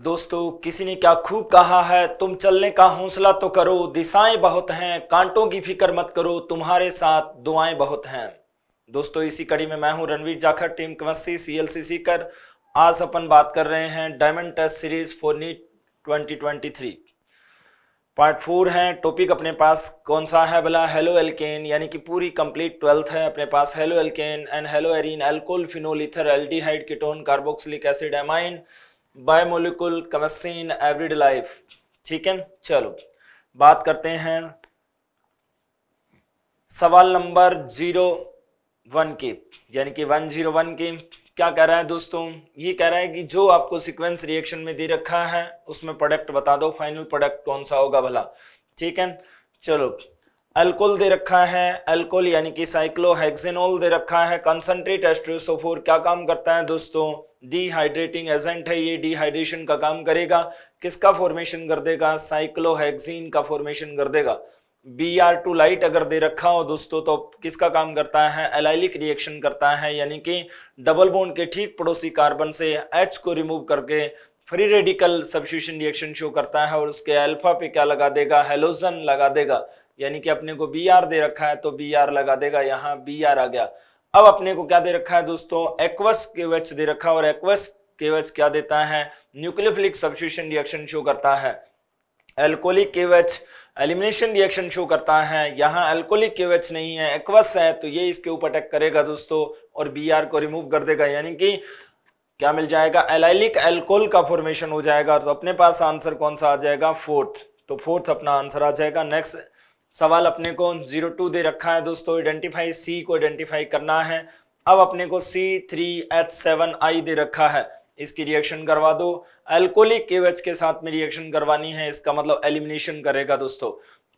दोस्तों किसी ने क्या खूब कहा है तुम चलने का हौसला तो करो दिशाएं बहुत हैं कांटों की फिक्र मत करो तुम्हारे साथ दुआएं बहुत हैं दोस्तों इसी कड़ी में मैं हूं रणवीर जाखड़ टीम कमस्सी सी एल सी कर आज अपन बात कर रहे हैं diamond test series for NEET twenty twenty three part four है टॉपिक अपने पास कौन सा है भला हेलो एल्केन यानी कि पूरी कंप्लीट ट्वेल्थ है अपने पास haloalkane and haloarene alcohol phenol ether aldehyde ketone carboxylic acid amine biomolecule chemistry in everyday life ठीक है चलो बात करते हैं सवाल नंबर जीरो वन के यानी कि वन जीरो वन के क्या कह रहा है दोस्तों ये कह रहा है कि जो आपको सीक्वेंस रिएक्शन में दे रखा है उसमें प्रोडक्ट बता दो फाइनल प्रोडक्ट कौन सा होगा भला ठीक है चलो अल्कोल दे रखा है अल्कोल यानी कि साइक्लोहेक्सिनोल दे रखा है कंसनट्रेट एस्ट्रोसोफोर क्या काम करता है दोस्तों डीहाइड्रेटिंग एजेंट है ये डिहाइड्रेशन का काम करेगा किसका फॉर्मेशन कर देगा साइक्लोहेक्सिन का फॉर्मेशन कर देगा बी आर टू लाइट अगर दे रखा हो दोस्तों तो किसका काम करता है एलाइलिक रिएक्शन करता है यानी कि डबल बोन के ठीक पड़ोसी कार्बन से एच को रिमूव करके free radical substitution reaction show करता है और उसके अल्फा पे क्या लगा देगा हेलोजन लगा देगा यानी कि अपने को बी आर दे रखा है तो बी आर लगा देगा यहाँ बी आर आ गया अब अपने को क्या दे रखा है दोस्तों एक्वस केवेच दे रखा और एक्वस केवेच क्या देता है न्यूक्लियोफिलिक सब्सिट्यूशन रिएक्शन शो करता है एल्कोलिक केवेच एलिमिनेशन रिएक्शन शो करता है यहाँ एल्कोलिक केवेच नहीं है एक्वस है तो ये इसके ऊपर अटैक करेगा दोस्तों और बी आर को रिमूव कर देगा यानी कि क्या मिल जाएगा एलाइलिक एल्कोल का फॉर्मेशन हो जाएगा तो अपने पास आंसर कौन सा आ जाएगा फोर्थ तो फोर्थ अपना आंसर आ जाएगा नेक्स्ट सवाल अपने को जीरो टू दे रखा है दोस्तों आइडेंटिफाई सी को आइडेंटिफाई करना है अब अपने को C three H seven I दे रखा है इसकी रिएक्शन करवा दो एल्कोलिक के के साथ में रिएक्शन करवानी है इसका मतलब एलिमिनेशन करेगा दोस्तों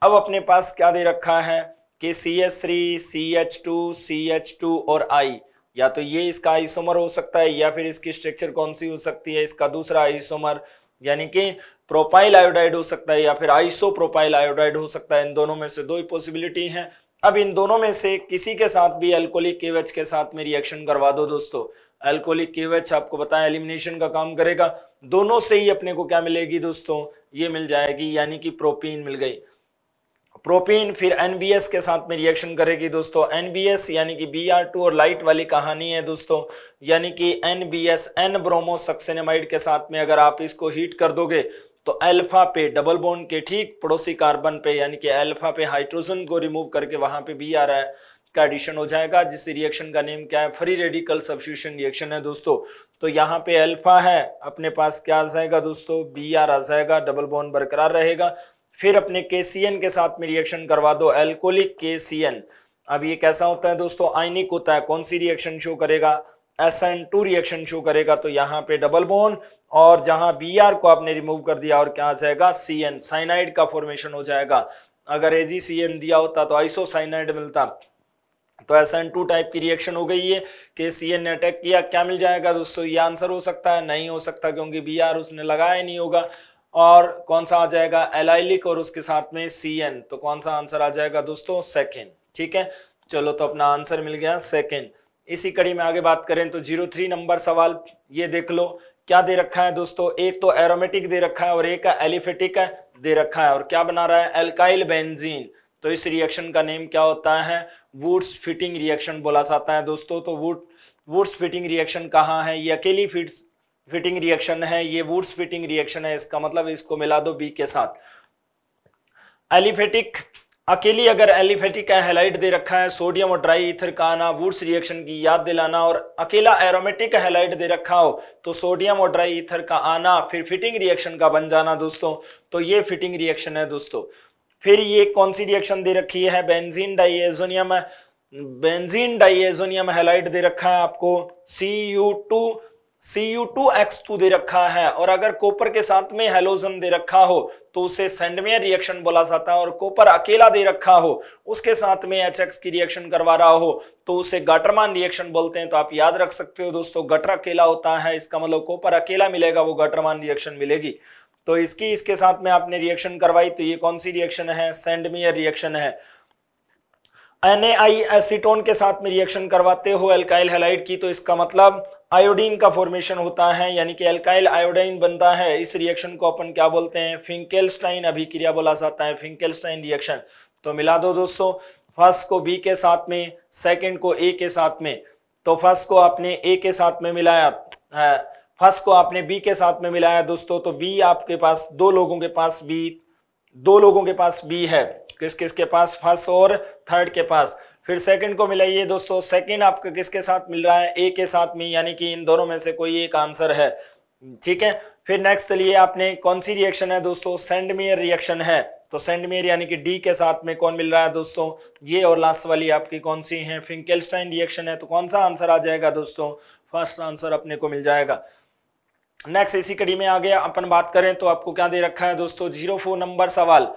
अब अपने पास क्या दे रखा है कि C H three C H two C H two और आई या तो ये इसका आइसोमर हो सकता है या फिर इसकी स्ट्रक्चर कौन सी हो सकती है इसका दूसरा आइसोमर यानी कि प्रोपाइल आयोडाइड हो सकता है या फिर आइसो प्रोपाइल आयोडाइड हो सकता है इन दोनों में से दो ही पॉसिबिलिटी हैं अब इन दोनों में से किसी के साथ भी एल्कोलिक केवेच के साथ में रिएक्शन करवा दो दोस्तों एल्कोलिक केवेच आपको बताएं एलिमिनेशन का काम करेगा दोनों से ही अपने को क्या मिलेगी दोस्तों ये मिल जाएगी यानी कि प्रोपीन मिल गई प्रोपीन फिर एनबीएस के साथ में रिएक्शन करेगी दोस्तों एनबीएस यानी कि बी आर टू और लाइट वाली कहानी है दोस्तों यानी कि एनबीएस एन ब्रोमो सक्सेनामाइड के साथ में अगर आप इसको हीट कर दोगे तो अल्फा पे डबल बॉन्ड के ठीक पड़ोसी कार्बन पे यानी कि अल्फा पे हाइड्रोजन को रिमूव करके वहां पे भी आ रहा है का एडिशन हो जाएगा जिससे रिएक्शन का नेम क्या है फ्री रेडिकल सब्सिट्यूशन रिएक्शन है दोस्तों तो यहाँ पे अल्फा है अपने पास क्या आ जाएगा दोस्तों बी आर आ जाएगा डबल बॉन्ड बरकरार रहेगा फिर अपने के के साथ में रिएक्शन करवा दो एल्कोलिक के अब ये कैसा होता है दोस्तों आइनिक होता है कौन सी रिएक्शन शो करेगा S N two reaction show करेगा तो यहाँ पे डबल बोन और जहां बी आर को आपने रिमूव कर दिया और क्या आ जाएगा सी एन साइनाइड का फॉर्मेशन हो जाएगा अगर एजी सी एन दिया होता तो आइसो साइनाइड मिलता तो ऐसा एन टू टाइप की रिएक्शन हो गई है कि सी एन ने अटैक किया क्या मिल जाएगा दोस्तों ये आंसर हो सकता है नहीं हो सकता क्योंकि बी आर उसने लगाया नहीं होगा और कौन सा आ जाएगा एलाइलिक और उसके साथ में सी एन तो कौन सा आंसर आ जाएगा दोस्तों सेकेंड ठीक है चलो तो अपना आंसर मिल गया सेकेंड इसी कड़ी में आगे बात करें तो जीरो थ्री नंबर सवाल ये देख लो क्या दे रखा है दोस्तों एक तो एरोमेटिक दे रखा है और एक एलिफेटिक दे रखा है और क्या बना रहा है एल्काइल बेंजीन तो इस रिएक्शन का नेम क्या होता है वुड्स फिटिंग रिएक्शन बोला जाता है दोस्तों तो वुड वुड्स फिटिंग रिएक्शन कहाँ है ये अकेली फिट्स फिटिंग रिएक्शन है ये वुड्स फिटिंग रिएक्शन है इसका मतलब इसको मिला दो बी के साथ एलिफेटिक अकेली अगर एलिफेटिक हेलाइट दे रखा है सोडियम और ड्राई इथर का आना वुड्स रिएक्शन की याद दिलाना और अकेला एरोमेटिक हेलाइट दे रखा हो तो सोडियम और ड्राई ईथर का आना फिर फिटिंग रिएक्शन का बन जाना दोस्तों तो ये फिटिंग रिएक्शन है दोस्तों फिर ये कौन सी रिएक्शन दे रखी है benzene diazonium benzene diazonium halide दे रखा है आपको सी यू टू Cu2X2 दे रखा है और अगर कोपर के साथ में हेलोजन दे रखा हो तो उसे सेंडमेयर रिएक्शन बोला जाता है और कोपर अकेला दे रखा हो उसके साथ में एच की रिएक्शन करवा रहा हो तो उसे गटरमान रिएक्शन बोलते हैं तो आप याद रख सकते हो दोस्तों गटर अकेला होता है इसका मतलब कोपर अकेला मिलेगा वो गटरमान रिएक्शन मिलेगी तो इसकी इसके साथ में आपने रिएक्शन करवाई तो ये कौन सी रिएक्शन है सेंडमेयर रिएक्शन है एन एसिटोन के साथ में रिएक्शन करवाते हो एल्काइल हेलाइड की तो इसका मतलब आयोडीन का फॉर्मेशन होता है यानी कि एल्काइल आयोडाइन बनता है इस रिएक्शन को अपन क्या बोलते हैं फिंकेलस्टाइन अभिक्रिया बोला जाता है फिंकेलस्टाइन रिएक्शन तो मिला दो दोस्तों फर्स्ट को बी के साथ में सेकंड को ए के साथ में तो फर्स्ट को आपने ए के साथ में मिलाया है फर्स्ट को आपने बी के साथ में मिलाया दोस्तों तो बी आपके पास दो लोगों के पास बी दो लोगों के पास बी है किस किस के पास फर्स्ट और थर्ड के पास फिर सेकंड को मिलाइए दोस्तों सेकंड आपका किसके साथ मिल रहा है ए के साथ में यानी कि इन दोनों में से कोई एक आंसर है ठीक है फिर नेक्स्ट चलिए आपने कौन सी रिएक्शन है दोस्तों सेंडमियर रिएक्शन है तो सेंडमियर यानी कि डी के साथ में कौन मिल रहा है दोस्तों ये और लास्ट वाली आपकी कौन सी है फिंकेलस्टाइन रिएक्शन है तो कौन सा आंसर आ जाएगा दोस्तों फर्स्ट आंसर अपने को मिल जाएगा नेक्स्ट इसी कड़ी में आगे अपन बात करें तो आपको क्या दे रखा है दोस्तों जीरो फोर नंबर सवाल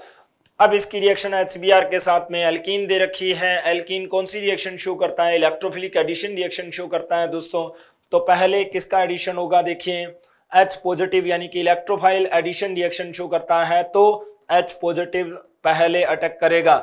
अब इसकी रिएक्शन एच के साथ में एल्कीन दे रखी है एल्किन कौन सी रिएक्शन शो करता है इलेक्ट्रोफिलिक एडिशन रिएक्शन शो करता है दोस्तों तो पहले किसका एडिशन होगा देखिए एच पॉजिटिव यानी कि इलेक्ट्रोफाइल एडिशन रिएक्शन शो करता है तो एच पॉजिटिव पहले अटैक करेगा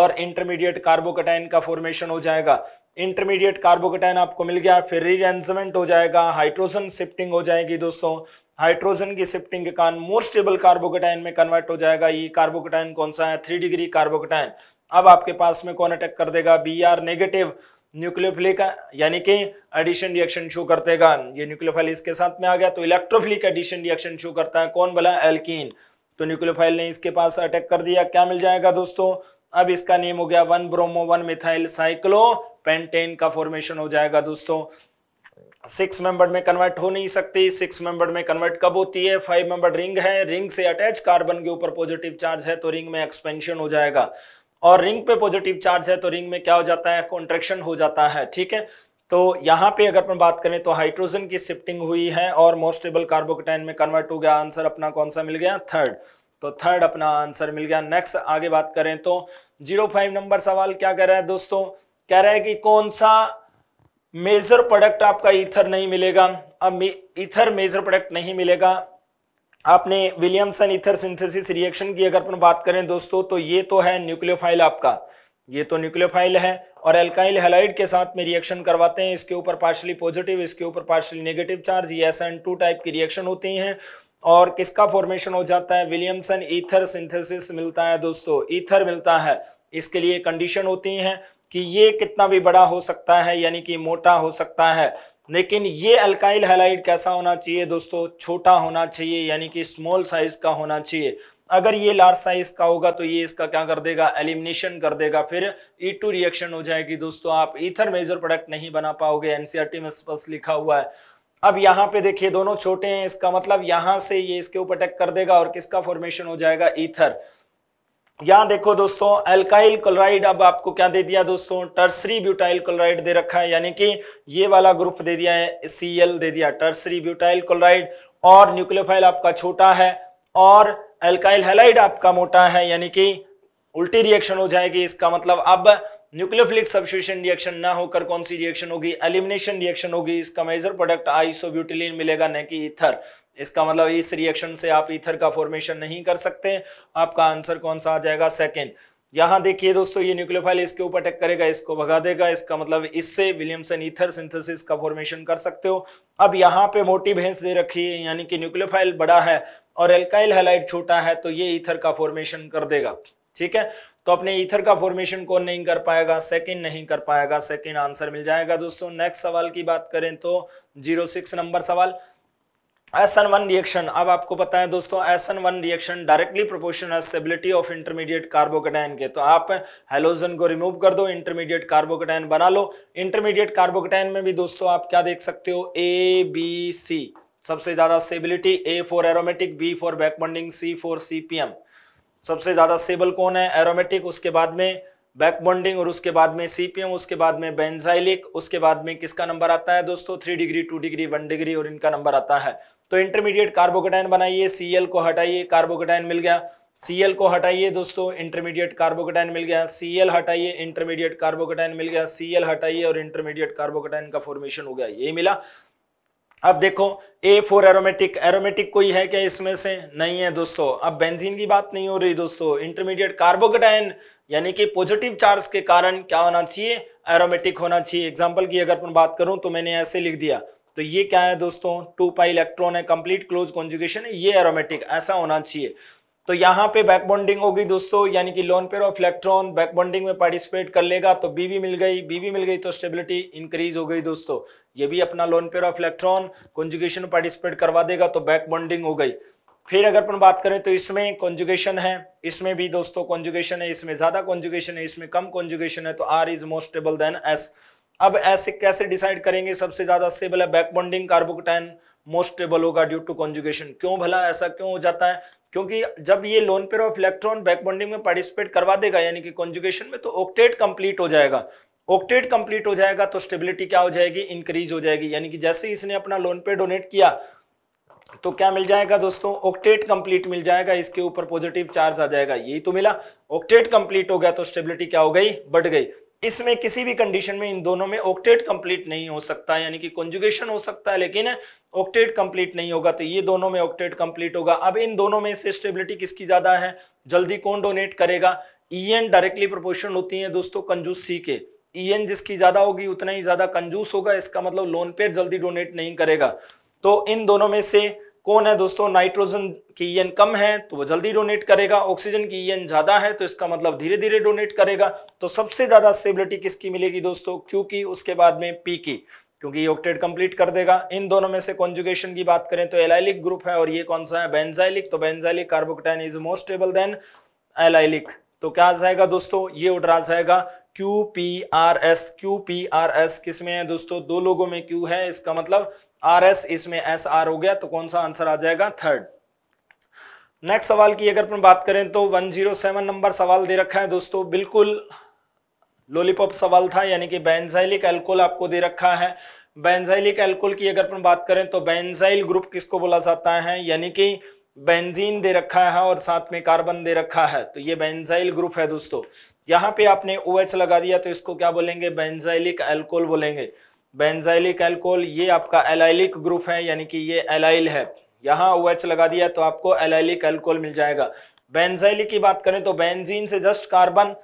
और इंटरमीडिएट कार्बोकटाइन का फॉर्मेशन हो जाएगा इंटरमीडिएट कार्बोकटाइन आपको मिल गया फिर रीअरेंजमेंट हो जाएगा हाइड्रोजन शिफ्टिंग हो जाएगी दोस्तों हाइड्रोजन की शिफ्टिंग के कारण मोर स्टेबल कार्बोकेटाइन में कन्वर्ट हो जाएगा ये कार्बोकेटाइन कौन सा है थ्री डिग्री कार्बोकेटाइन अब आपके पास में कौन अटैक कर देगा बी आर नेगेटिव न्यूक्लियोफिलिक यानी कि एडिशन रिएक्शन शो कर देगा ये न्यूक्लियोफाइल इसके साथ में आ गया तो इलेक्ट्रोफिलिक एडिशन रिएक्शन शो करता है कौन बोला एल्कीन तो न्यूक्लियोफाइल ने इसके पास अटैक कर दिया क्या मिल जाएगा दोस्तों अब इसका नेम हो गया one bromo one methyl cyclopentane का फॉर्मेशन हो जाएगा दोस्तों सिक्स मेंबर में कन्वर्ट हो नहीं सकती सिक्स मेंबर में कन्वर्ट कब होती है फाइव मेंबर रिंग है रिंग से अटैच कार्बन के ऊपर पॉजिटिव चार्ज है तो रिंग में एक्सपेंशन हो जाएगा और रिंग पे पॉजिटिव चार्ज है तो रिंग में क्या हो जाता है कॉन्ट्रेक्शन हो जाता है ठीक है तो यहाँ पे अगर अपन बात करें तो हाइड्रोजन की शिफ्टिंग हुई है और मोस्टेबल कार्बोकटाइन में कन्वर्ट हो गया आंसर अपना कौन सा मिल गया थर्ड तो थर्ड अपना आंसर मिल गया नेक्स्ट आगे बात करें तो जीरो नंबर सवाल क्या कह रहा है दोस्तों कह रहा है कि कौन सा मेजर प्रोडक्ट आपका इथर नहीं मिलेगा अब इथर मेजर प्रोडक्ट नहीं मिलेगा आपने विलियमसन इथर सिंथेसिस रिएक्शन की अगर अपन बात करें दोस्तों तो ये तो है न्यूक्लियोफाइल आपका ये तो न्यूक्लियोफाइल है और एल्काइल हेलाइड के साथ में रिएक्शन करवाते हैं इसके ऊपर पार्शली पॉजिटिव इसके ऊपर पार्शली नेगेटिव चार्ज ये एस एन टू टाइप की रिएक्शन होती हैं और किसका फॉर्मेशन हो जाता है विलियमसन ईथर सिंथेसिस मिलता है दोस्तों ईथर मिलता है इसके लिए कंडीशन होती हैं कि ये कितना भी बड़ा हो सकता है यानी कि मोटा हो सकता है लेकिन ये अल्काइल हेलाइड कैसा होना चाहिए दोस्तों छोटा होना चाहिए यानी कि स्मॉल साइज का होना चाहिए अगर ये लार्ज साइज का होगा तो ये इसका क्या कर देगा एलिमिनेशन कर देगा फिर ई टू रिएक्शन हो जाएगी दोस्तों आप ईथर मेजर प्रोडक्ट नहीं बना पाओगे एनसीआरटी e में स्पष्ट लिखा हुआ है अब यहाँ पे देखिए दोनों छोटे हैं इसका मतलब यहाँ से ये इसके ऊपर अटैक कर देगा और किसका फॉर्मेशन हो जाएगा ईथर यहां देखो दोस्तों एल्काइल क्लोराइड अब आपको क्या दे दिया दोस्तों टर्सरी ब्यूटाइल क्लोराइड दे रखा है यानी कि ये वाला ग्रुप दे दिया है सी दे दिया टर्सरी ब्यूटाइल क्लोराइड और न्यूक्लियोफाइल आपका छोटा है और एल्काइल हेलाइड आपका मोटा है यानी कि उल्टी रिएक्शन हो जाएगी इसका मतलब अब न्यूक्लियोफिलिक सब्सिट्यूशन रिएक्शन ना होकर कौन सी रिएक्शन होगी एलिमिनेशन रिएक्शन होगी इसका मेजर प्रोडक्ट आइसोब्यूटिलीन मिलेगा न कि इथर इसका मतलब इस रिएक्शन से आप इथर का फॉर्मेशन नहीं कर सकते आपका आंसर कौन सा आ जाएगा सेकेंड यहाँ देखिए दोस्तों ये न्यूक्लियोफाइल इसके ऊपर अटैक करेगा इसको भगा देगा इसका मतलब इससे विलियमसन ईथर सिंथेसिस का फॉर्मेशन कर सकते हो अब यहाँ पे मोटी भैंस दे रखी है यानी कि न्यूक्लियोफाइल बड़ा है और एल्काइल हेलाइट छोटा है तो ये ईथर का फॉर्मेशन कर देगा ठीक है तो अपने ईथर का फॉर्मेशन कौन नहीं कर पाएगा सेकंड नहीं कर पाएगा सेकंड आंसर मिल जाएगा दोस्तों नेक्स्ट सवाल की बात करें तो जीरो सिक्स नंबर सवाल एस एन वन रिएक्शन अब आपको पता है दोस्तों S N one reaction directly proportion stability of intermediate carbocation के तो आप हेलोजन को रिमूव कर दो इंटरमीडिएट कार्बोकटाइन बना लो इंटरमीडिएट कार्बोकटाइन में भी दोस्तों आप क्या देख सकते हो ए बी सी सबसे ज्यादा stability A for aromatic B for backbonding C for CPM सबसे ज़्यादा सेबल कौन है एरोमेटिक उसके बाद में बैक बॉन्डिंग और उसके बाद में सीपीएम उसके बाद में बेंजाइलिक उसके बाद में किसका नंबर आता है दोस्तों three degree two degree one degree और इनका नंबर आता है तो इंटरमीडिएट कार्बोकेटाइन बनाइए सीएल को हटाइए कार्बोकेटाइन मिल गया सीएल को हटाइए दोस्तों इंटरमीडिएट कार्बोकेटाइन मिल गया सीएल हटाइए इंटरमीडिएट कार्बोकेटाइन मिल गया सीएल हटाइए और इंटरमीडिएट कार्बोकेटाइन का फॉर्मेशन हो गया यही मिला अब देखो ए फोर एरोमेटिक एरोमेटिक कोई है क्या इसमें से नहीं है दोस्तों अब बेंजीन की बात नहीं हो रही दोस्तों इंटरमीडिएट कार्बोकटाइन यानी कि पॉजिटिव चार्ज के कारण क्या होना चाहिए एरोमेटिक होना चाहिए एग्जाम्पल की अगर अपन बात करूं तो मैंने ऐसे लिख दिया तो ये क्या है दोस्तों टू पाई इलेक्ट्रॉन है कंप्लीट क्लोज कॉन्जुगेशन है ये एरोमेटिक ऐसा होना चाहिए तो यहाँ पे बैक बॉन्डिंग होगी दोस्तों यानी कि lone pair of electron back bonding में पार्टिसिपेट कर लेगा तो बीवी मिल गई बीवी मिल गई तो स्टेबिलिटी इंक्रीज हो गई दोस्तों ये भी अपना lone pair of electron conjugation में पार्टिसिपेट करवा देगा तो बैक बॉन्डिंग हो गई फिर अगर अपन बात करें तो इसमें कॉन्जुगेशन है इसमें भी दोस्तों कॉन्जुगेशन है इसमें ज्यादा कॉन्जुगेशन है इसमें कम कॉन्जुगेशन है तो R is most stable than S अब ऐसे कैसे डिसाइड करेंगे सबसे ज्यादा स्टेबल है back bonding carbocation most stable होगा ड्यू टू कॉन्जुगेशन क्यों भला ऐसा क्यों हो जाता है क्योंकि जब ये lone pair of electron backbonding में पार्टिसिपेट करवा देगा यानी कि कॉन्जुगेशन में तो ऑक्टेट कंप्लीट हो जाएगा ऑक्टेट कंप्लीट हो जाएगा तो स्टेबिलिटी क्या हो जाएगी इंक्रीज हो जाएगी यानी कि जैसे ही इसने अपना लोन पे डोनेट किया तो क्या मिल जाएगा दोस्तों ऑक्टेट कंप्लीट मिल जाएगा इसके ऊपर पॉजिटिव चार्ज आ जाएगा यही तो मिला ऑक्टेट कंप्लीट हो गया तो स्टेबिलिटी क्या हो गई बढ़ गई इसमें किसी भी कंडीशन में इन दोनों में ऑक्टेट कंप्लीट नहीं हो सकता यानी कि कंजुगेशन हो सकता है लेकिन ऑक्टेट कंप्लीट नहीं होगा तो ये दोनों में ऑक्टेट कंप्लीट होगा अब इन दोनों में से स्टेबिलिटी किसकी ज्यादा है जल्दी कौन डोनेट करेगा एन डायरेक्टली प्रोपोर्शन होती है दोस्तों कंजूस सी के एन जिसकी ज्यादा होगी उतना ही ज्यादा कंजूस होगा इसका मतलब लोन पेयर जल्दी डोनेट नहीं करेगा तो इन दोनों में से कौन है दोस्तों नाइट्रोजन की ईएन e कम है तो वो जल्दी डोनेट करेगा ऑक्सीजन की ईएन e ज्यादा है तो इसका मतलब धीरे धीरे डोनेट करेगा तो सबसे ज्यादा स्टेबिलिटी किसकी मिलेगी दोस्तों क्यू की उसके बाद में पी की क्योंकि ये ऑक्टेट कंप्लीट कर देगा इन दोनों में से कॉन्जुगेशन की बात करें तो एलाइलिक ग्रुप है और ये कौन सा है बेंजाइलिक तो benzylic carbocation is more stable than allylic तो क्या जाएगा दोस्तों ये ऑर्डर जाएगा Q P R S Q P R S किसमें है दोस्तों दो लोगों में क्यू है इसका मतलब आर एस इसमें एस आर हो गया तो कौन सा आंसर आ जाएगा थर्ड नेक्स्ट सवाल की अगर बात करें तो 107 नंबर सवाल दे रखा है दोस्तों बिल्कुल लोलीपॉप सवाल था यानी कि बैनजाइलिक एल्कोल आपको दे रखा है बैनजाइलिक एल्कोल की अगर बात करें तो बैनजाइल ग्रुप किसको बोला जाता है यानी कि बेंजीन दे रखा है और साथ में कार्बन दे रखा है तो ये बेंजाइल ग्रुप है दोस्तों यहाँ पे आपने ओ OH लगा दिया तो इसको क्या बोलेंगे बेंजाइलिक एल्कोल बोलेंगे बेंजाइलिक एल्कोल ये आपका एलाइलिक ग्रुप है यानी कि ये एलाइल है यहाँ ओ OH लगा दिया तो आपको एलाइलिक एल्कोल मिल जाएगा बेंजाइलिक की बात करें तो बेंजीन से जस्ट कार्बन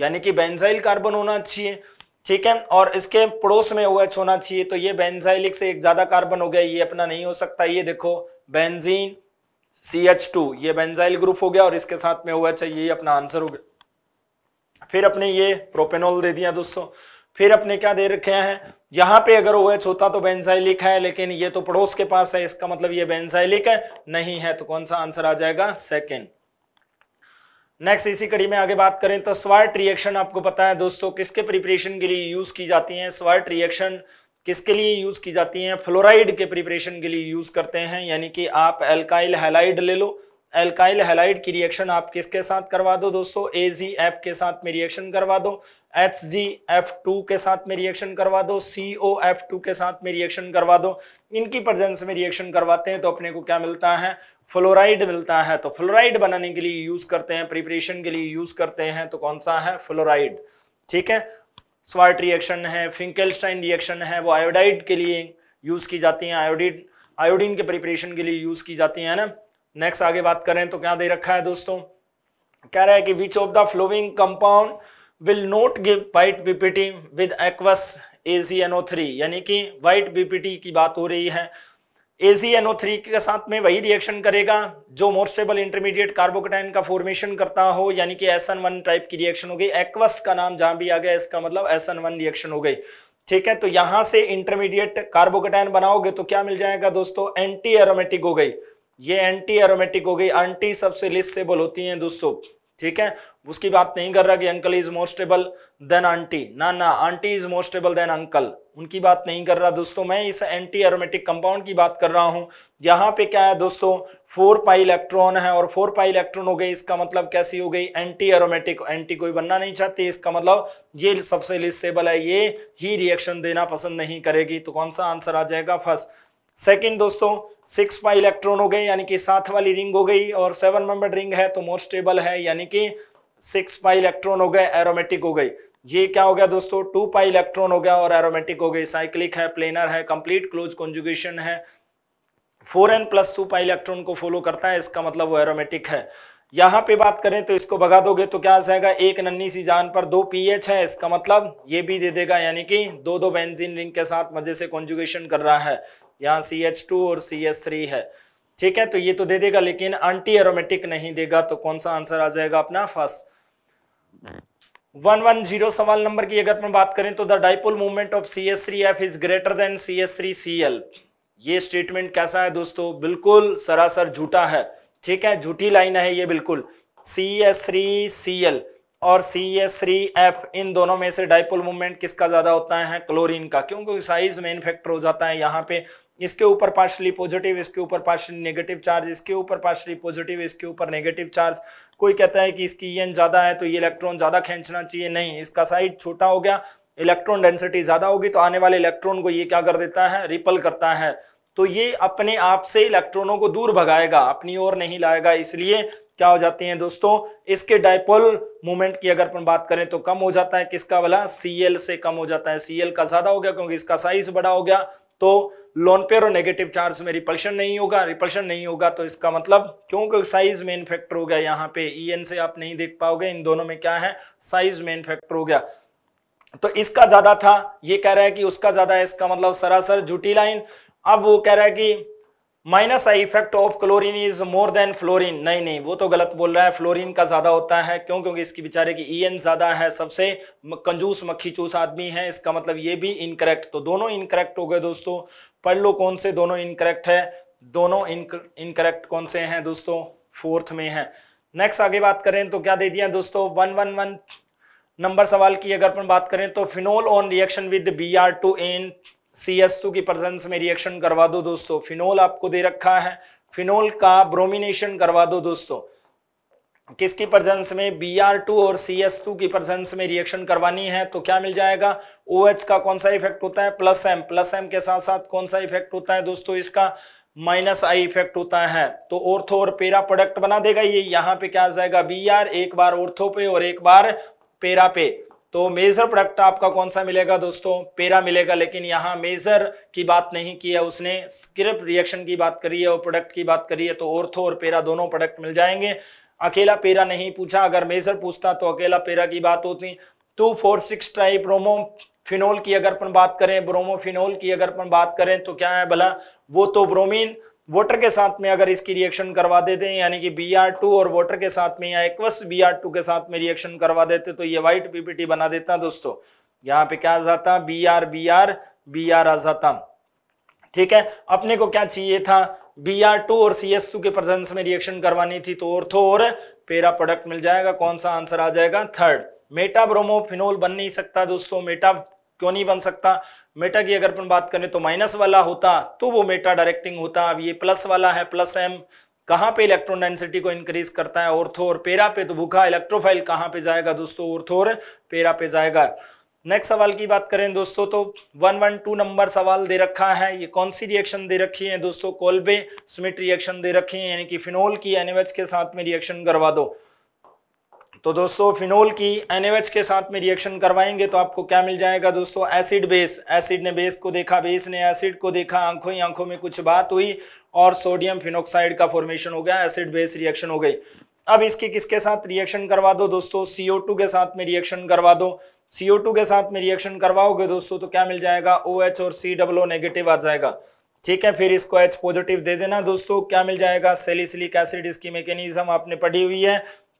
यानी कि बेंजाइल कार्बन होना चाहिए ठीक है और इसके पड़ोस में ओ OH होना चाहिए तो ये बेंजाइलिक से एक ज़्यादा कार्बन हो गया ये अपना नहीं हो सकता ये देखो बेंजीन सी एच टू ये बेंजाइल ग्रुप हो गया और इसके साथ में ओ OH है ये अपना आंसर हो गया फिर अपने ये प्रोपेनोल दे दिया दोस्तों फिर अपने क्या दे रखे हैं यहां पे अगर ओ एच होता तो बेंसाइलिक है लेकिन ये तो पड़ोस के पास है इसका मतलब ये बेंसाइलिक है नहीं है तो कौन सा आंसर आ जाएगा सेकेंड नेक्स्ट इसी कड़ी में आगे बात करें तो स्वार्ट रिएक्शन आपको पता है दोस्तों किसके प्रिपरेशन के लिए यूज की जाती है स्वार्ट रिएक्शन किसके लिए यूज की जाती है फ्लोराइड के प्रिपरेशन के लिए यूज करते हैं यानी कि आप एल्काइल हेलाइड ले लो एल्काइल हेलाइड की रिएक्शन आप किसके साथ करवा दो दोस्तों ए जी एफ के साथ में रिएक्शन करवा दो एच जी एफ टू के साथ में रिएक्शन करवा दो सी ओ एफ टू के साथ में रिएक्शन करवा दो इनकी प्रजेंस में रिएक्शन करवाते हैं तो अपने को क्या मिलता है फ्लोराइड मिलता है तो फ्लोराइड बनाने के लिए यूज करते हैं प्रिपरेशन के लिए यूज करते हैं तो कौन सा है फ्लोराइड ठीक है स्वार्ट रिएक्शन है फिंकेलस्टाइन रिएक्शन है वो आयोडाइड के लिए यूज की जाती है आयोडीड आयोडीन के प्रिपरेशन के लिए यूज की जाती हैं ना नेक्स्ट आगे बात करें तो क्या दे रखा है दोस्तों कह रहा है कि which of the following compound will not give white PPT with aqueous three यानी कि वाइट बीपीटी की बात हो रही है थ्री के साथ में वही रिएक्शन करेगा जो मोस्टेबल इंटरमीडिएट कार्बोकटाइन का फॉर्मेशन करता हो यानी कि वन टाइप की रिएक्शन हो गई एक्वस का नाम जहां भी आ गया इसका मतलब वन रिएक्शन हो गई ठीक है तो यहां से इंटरमीडिएट कार्बोकटाइन बनाओगे तो क्या मिल जाएगा दोस्तों एंटी एरोमेटिक हो गई ये एंटी एरोमेटिक हो गई एंटी सबसे लिस्टेबल होती हैं दोस्तों ठीक है उसकी बात नहीं कर रहा कि uncle is most stable than aunty ना ना aunty is most stable than uncle उनकी बात नहीं कर रहा दोस्तों मैं इस एंटी एरोमेटिक कंपाउंड की बात कर रहा हूं यहां पे क्या है दोस्तों फोर पाई इलेक्ट्रॉन है और फोर पाई इलेक्ट्रॉन हो गई इसका मतलब कैसी हो गई एंटी एरोमेटिक एंटी कोई बनना नहीं चाहती इसका मतलब ये सबसे लिस्टेबल है ये ही रिएक्शन देना पसंद नहीं करेगी तो कौन सा आंसर आ जाएगा फर्स्ट सेकंड दोस्तों सिक्स पाई इलेक्ट्रॉन हो गए यानी कि सात वाली रिंग हो गई और सेवन मेंबर रिंग है तो मोर स्टेबल है यानी कि सिक्स पाई इलेक्ट्रॉन हो गए एरोमेटिक हो गई ये क्या हो गया दोस्तों टू पाई इलेक्ट्रॉन हो गया और एरोमेटिक हो गई साइक्लिक है प्लेनर है कंप्लीट क्लोज कॉन्जुगेशन है four N plus two pi electron को फॉलो करता है इसका मतलब वो एरोमेटिक है यहां पे बात करें तो इसको भगा दोगे तो क्या आ जाएगा एक नन्नी सी जान पर दो पीएच है इसका मतलब ये भी दे देगा यानी कि दो दो बेंजीन रिंग के साथ मजे से कॉन्जुगेशन कर रहा है यहाँ सी एच टू और सी एस थ्री है ठीक है तो ये तो दे देगा लेकिन एंटी एरोमेटिक नहीं देगा तो कौन सा आंसर आ जाएगा अपना फर्स्ट वन वन जीरो सवाल नंबर की अगर बात करें तो the dipole movement of C S three F is greater than C S three C L ये स्टेटमेंट कैसा है दोस्तों बिल्कुल सरासर झूठा है ठीक है झूठी लाइन है ये बिल्कुल C S three C L और सी एस थ्री एफ इन दोनों में से डाइपोल मूवमेंट किसका ज्यादा होता है क्लोरीन का क्योंकि साइज मेन फैक्टर हो जाता है यहाँ पे इसके ऊपर पार्शली पॉजिटिव इसके ऊपर पार्शली नेगेटिव चार्ज इसके ऊपर पार्शली पॉजिटिव इसके ऊपर नेगेटिव चार्ज कोई कहता है कि इसकी एन ज़्यादा है तो ये इलेक्ट्रॉन ज़्यादा खींचना चाहिए नहीं इसका साइज छोटा हो गया इलेक्ट्रॉन डेंसिटी ज़्यादा होगी तो आने वाले इलेक्ट्रॉन को ये क्या कर देता है रिपल करता है तो ये अपने आप से इलेक्ट्रॉनों को दूर भगाएगा अपनी ओर नहीं लाएगा इसलिए क्या हो जाती हैं दोस्तों इसके डायपोल मोमेंट की अगर बात करें तो कम हो जाता है किसका वाला सीएल से कम हो जाता है सीएल का ज्यादा हो गया क्योंकि इसका साइज बड़ा हो गया तो लोन पेयर और नेगेटिव चार्ज में रिपल्शन नहीं होगा रिपल्शन नहीं होगा तो इसका मतलब क्योंकि साइज मेन फैक्टर हो गया यहाँ पे ई एन से आप नहीं देख पाओगे इन दोनों में क्या है साइज मेन फैक्टर हो गया तो इसका ज्यादा था ये कह रहा है कि उसका ज्यादा है इसका मतलब सरासर झूठी लाइन अब वो कह रहा है कि minus I effect of chlorine is more than fluorine नहीं नहीं वो तो गलत बोल रहा है फ्लोरीन का ज़्यादा होता है क्यों क्योंकि इसकी बेचारे की ई एन ज़्यादा है सबसे कंजूस मक्खी चूस आदमी है इसका मतलब ये भी इनकरेक्ट तो दोनों इनकरेक्ट हो गए दोस्तों पढ़ लो कौन से दोनों इनकरेक्ट है दोनों इनकरेक्ट कौन से हैं दोस्तों फोर्थ में है नेक्स्ट आगे बात करें तो क्या दे दिया दोस्तों वन वन वन नंबर सवाल की अगर अपन बात करें तो phenol on reaction with B R two in C S two की प्रेजेंस में रिएक्शन करवा दो दोस्तों फिनोल आपको दे रखा है फिनोल का ब्रोमिनेशन करवा दो दोस्तों किसकी प्रजेंस में बी टू और सी टू की प्रजेंस में रिएक्शन करवानी है तो क्या मिल जाएगा ओ OH का कौन सा इफेक्ट होता है प्लस एम प्लस एम के साथ साथ कौन सा इफेक्ट होता है दोस्तों इसका माइनस आई इफेक्ट होता है तो ओर्थो और पेरा प्रोडक्ट बना देगा ये यहाँ पे क्या आ जाएगा बी आर एक बार ओर्थो पे और एक बार पेरा पे तो मेजर प्रोडक्ट आपका कौन सा मिलेगा दोस्तों पेरा मिलेगा लेकिन यहाँ मेजर की बात नहीं की है उसने सिर्फ रिएक्शन की बात करी है और प्रोडक्ट की बात करी है तो ओर्थो और पेरा दोनों प्रोडक्ट मिल जाएंगे अकेला पेरा नहीं पूछा अगर मेजर पूछता तो अकेला पेरा की बात होती two four six tribromophenol की अगर अपन बात करें ब्रोमो फिनोल की अगर अपन बात करें तो क्या है भला वो तो ब्रोमीन वाटर के साथ में अगर इसकी रिएक्शन करवा देते हैं यानी कि बी आर टू और वाटर के साथ में या एक्वस बी आर टू के साथ में रिएक्शन करवा देते तो ये व्हाइट पीपीटी बना देता दोस्तों यहाँ पे क्या आ जाता B R B R B R आ जाता ठीक है अपने को क्या चाहिए था बी आर टू और सी एस टू के प्रेजेंस में रिएक्शन करवानी थी तो ऑर्थो और पेरा प्रोडक्ट मिल जाएगा कौन सा आंसर आ जाएगा थर्ड मेटा ब्रोमोफिनोल बन नहीं सकता दोस्तों मेटा क्यों नहीं बन सकता मेटा की अगर अपन बात करें तो माइनस वाला होता तो वो मेटा डायरेक्टिंग होता अब ये प्लस वाला है प्लस एम कहाँ पे इलेक्ट्रॉन डेंसिटी को इंक्रीज करता है ऑर्थो और पेरा पे तो भूखा इलेक्ट्रोफाइल कहाँ पे जाएगा दोस्तों ऑर्थो और पेरा पे जाएगा नेक्स्ट सवाल की बात करें दोस्तों तो वन वन टू नंबर सवाल दे रखा है ये कौन सी रिएक्शन दे रखी है दोस्तों कोल्बे स्मिट रिएक्शन दे रखी है यानी कि फिनोल की एनएवएच के साथ में रिएक्शन करवा दो तो दोस्तों फिनोल की एनएवएच के साथ में रिएक्शन करवाएंगे तो आपको क्या मिल जाएगा दोस्तों एसिड बेस एसिड ने बेस को देखा बेस ने एसिड को देखा आंखों ही आंखों में कुछ बात हुई और सोडियम फिनोक्साइड का फॉर्मेशन हो गया एसिड बेस रिएक्शन हो गई अब इसकी किसके साथ रिएक्शन करवा दो दोस्तों सीओ के साथ में रिएक्शन करवा दो सीओ टू के साथ में रिएक्शन करवाओगे दोस्तों तो क्या मिल जाएगा ओ OH और सी डब्लो नेगेटिव आ जाएगा ठीक है फिर इसको एच पॉजिटिव दे देना दोस्तों क्या मिल जाएगा सेलिसिलिक एसिड इसकी मैकेनिज्म आपने पढ़ी हुई है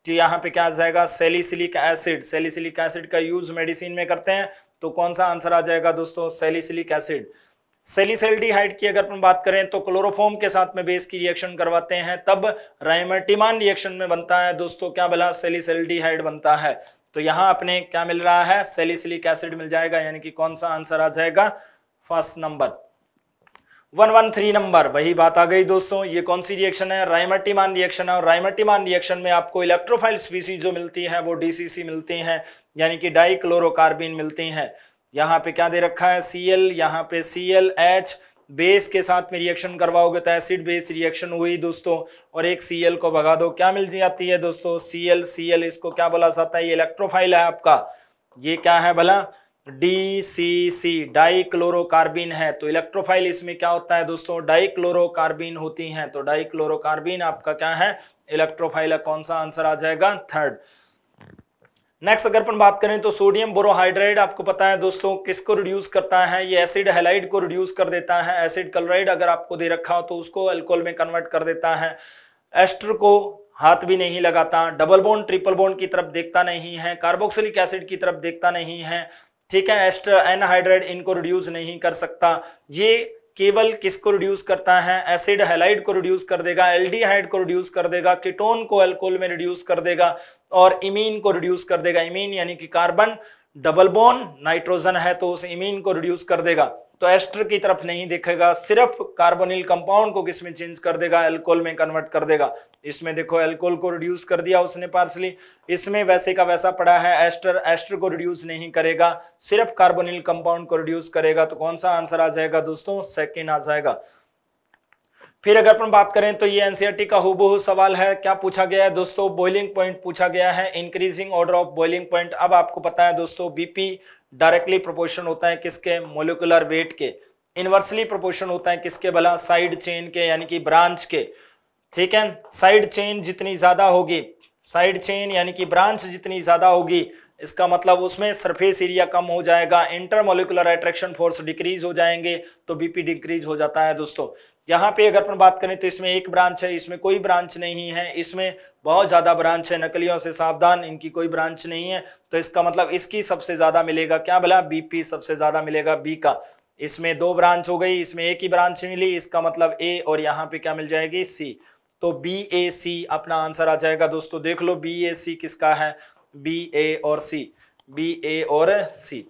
तो यहाँ पे क्या आ जाएगा सेलिसिलिक एसिड सेलिसिलिक एसिड का यूज मेडिसिन में करते हैं तो कौन सा आंसर आ जाएगा दोस्तों सेलिसिलिक एसिड सेलिसल्डिहाइड की अगर हम बात करें तो क्लोरोफॉर्म के साथ में बेस की रिएक्शन करवाते हैं तब रायमर्टिमान रिएक्शन में बनता है दोस्तों क्या बोला सेलिसल्डिहाइड बनता है तो यहां अपने क्या मिल रहा है सेलिसिलिक एसिड मिल जाएगा यानी कि कौन सा आंसर आ जाएगा first number one one three number वही बात आ गई दोस्तों ये कौन सी रिएक्शन है राइमर्टिमान रिएक्शन है और राइमर्टिमान रिएक्शन में आपको इलेक्ट्रोफाइल स्पीसी जो मिलती है वो डीसीसी मिलती है यानी कि डाई क्लोरोकार्बिन मिलती है यहाँ पे क्या दे रखा है सी एल यहाँ पे सी एल एच बेस के साथ में रिएक्शन करवाओगे तो एसिड बेस रिएक्शन हुई दोस्तों और एक सी को भगा दो क्या मिल जाती है दोस्तों सी एल सी एल इसको क्या बोला जाता है ये इलेक्ट्रोफाइल है आपका ये क्या है भला डी सी सी डाइक्लोरोकार्बिन है तो इलेक्ट्रोफाइल इसमें क्या होता है दोस्तों डाइक्लोरोकार्बिन होती है तो डाइक्लोरोकार्बिन आपका क्या है इलेक्ट्रोफाइल कौन सा आंसर आ जाएगा थर्ड नेक्स्ट अगर अपन बात करें तो सोडियम बोरोहाइड्रेट आपको पता है दोस्तों किसको रिड्यूस करता है ये एसिड हेलाइड को रिड्यूस कर देता है एसिड क्लोराइड अगर आपको दे रखा हो तो उसको एल्कोहल में कन्वर्ट कर देता है एस्टर को हाथ भी नहीं लगाता डबल बोन ट्रिपल बोन की तरफ देखता नहीं है कार्बोक्सिलिक एसिड की तरफ देखता नहीं है ठीक है एस्टर एनहाइड्रेट इनको रिड्यूस नहीं कर सकता ये केवल किसको रिड्यूस करता है एसिड हेलाइड को रिड्यूस कर देगा एल्डिहाइड को रिड्यूस कर देगा कीटोन को एल्कोल में रिड्यूस कर देगा और इमीन को रिड्यूस कर देगा इमीन यानी कि कार्बन डबल बोन नाइट्रोजन है तो उस इमीन को रिड्यूस कर देगा तो एस्टर की तरफ नहीं देखेगा सिर्फ कार्बोनिल कंपाउंड को किसमें चेंज कर देगा एल्कोल में कन्वर्ट कर देगा इसमें देखो एल्कोल को रिड्यूस कर दिया उसने पार्सली इसमें वैसे का वैसा पड़ा है एस्टर एस्टर को रिड्यूस नहीं करेगा सिर्फ कार्बोनिल कंपाउंड को रिड्यूस करेगा तो कौन सा आंसर आ जाएगा दोस्तों सेकेंड आ जाएगा फिर अगर अपन बात करें तो ये एनसीईआरटी e का हुबहू सवाल है क्या पूछा गया है दोस्तों बॉइलिंग पॉइंट पूछा गया है increasing order of boiling point अब आपको पता है दोस्तों बीपी डायरेक्टली प्रोपोर्शन होता है किसके मोलिकुलर वेट के इनवर्सली प्रोपोर्शन होता है किसके भला साइड चेन के यानी कि ब्रांच के ठीक है साइड चेन जितनी ज्यादा होगी साइड चेन यानी कि ब्रांच जितनी ज्यादा होगी इसका मतलब उसमें सरफेस एरिया कम हो जाएगा इंटरमोलिकुलर अट्रैक्शन फोर्स डिक्रीज हो जाएंगे तो बीपी डिक्रीज हो जाता है दोस्तों यहाँ पे अगर अपन बात करें तो इसमें एक ब्रांच है इसमें कोई ब्रांच नहीं है इसमें बहुत ज़्यादा ब्रांच है नकलियों से सावधान इनकी कोई ब्रांच नहीं है तो इसका मतलब इसकी सबसे ज़्यादा मिलेगा क्या बोला बीपी सबसे ज़्यादा मिलेगा बी का इसमें दो ब्रांच हो गई इसमें एक ही ब्रांच मिली इसका मतलब ए और यहाँ पे क्या मिल जाएगी सी तो बी ए सी अपना आंसर आ जाएगा दोस्तों देख लो बी ए सी किसका है बी ए और सी बी ए और सी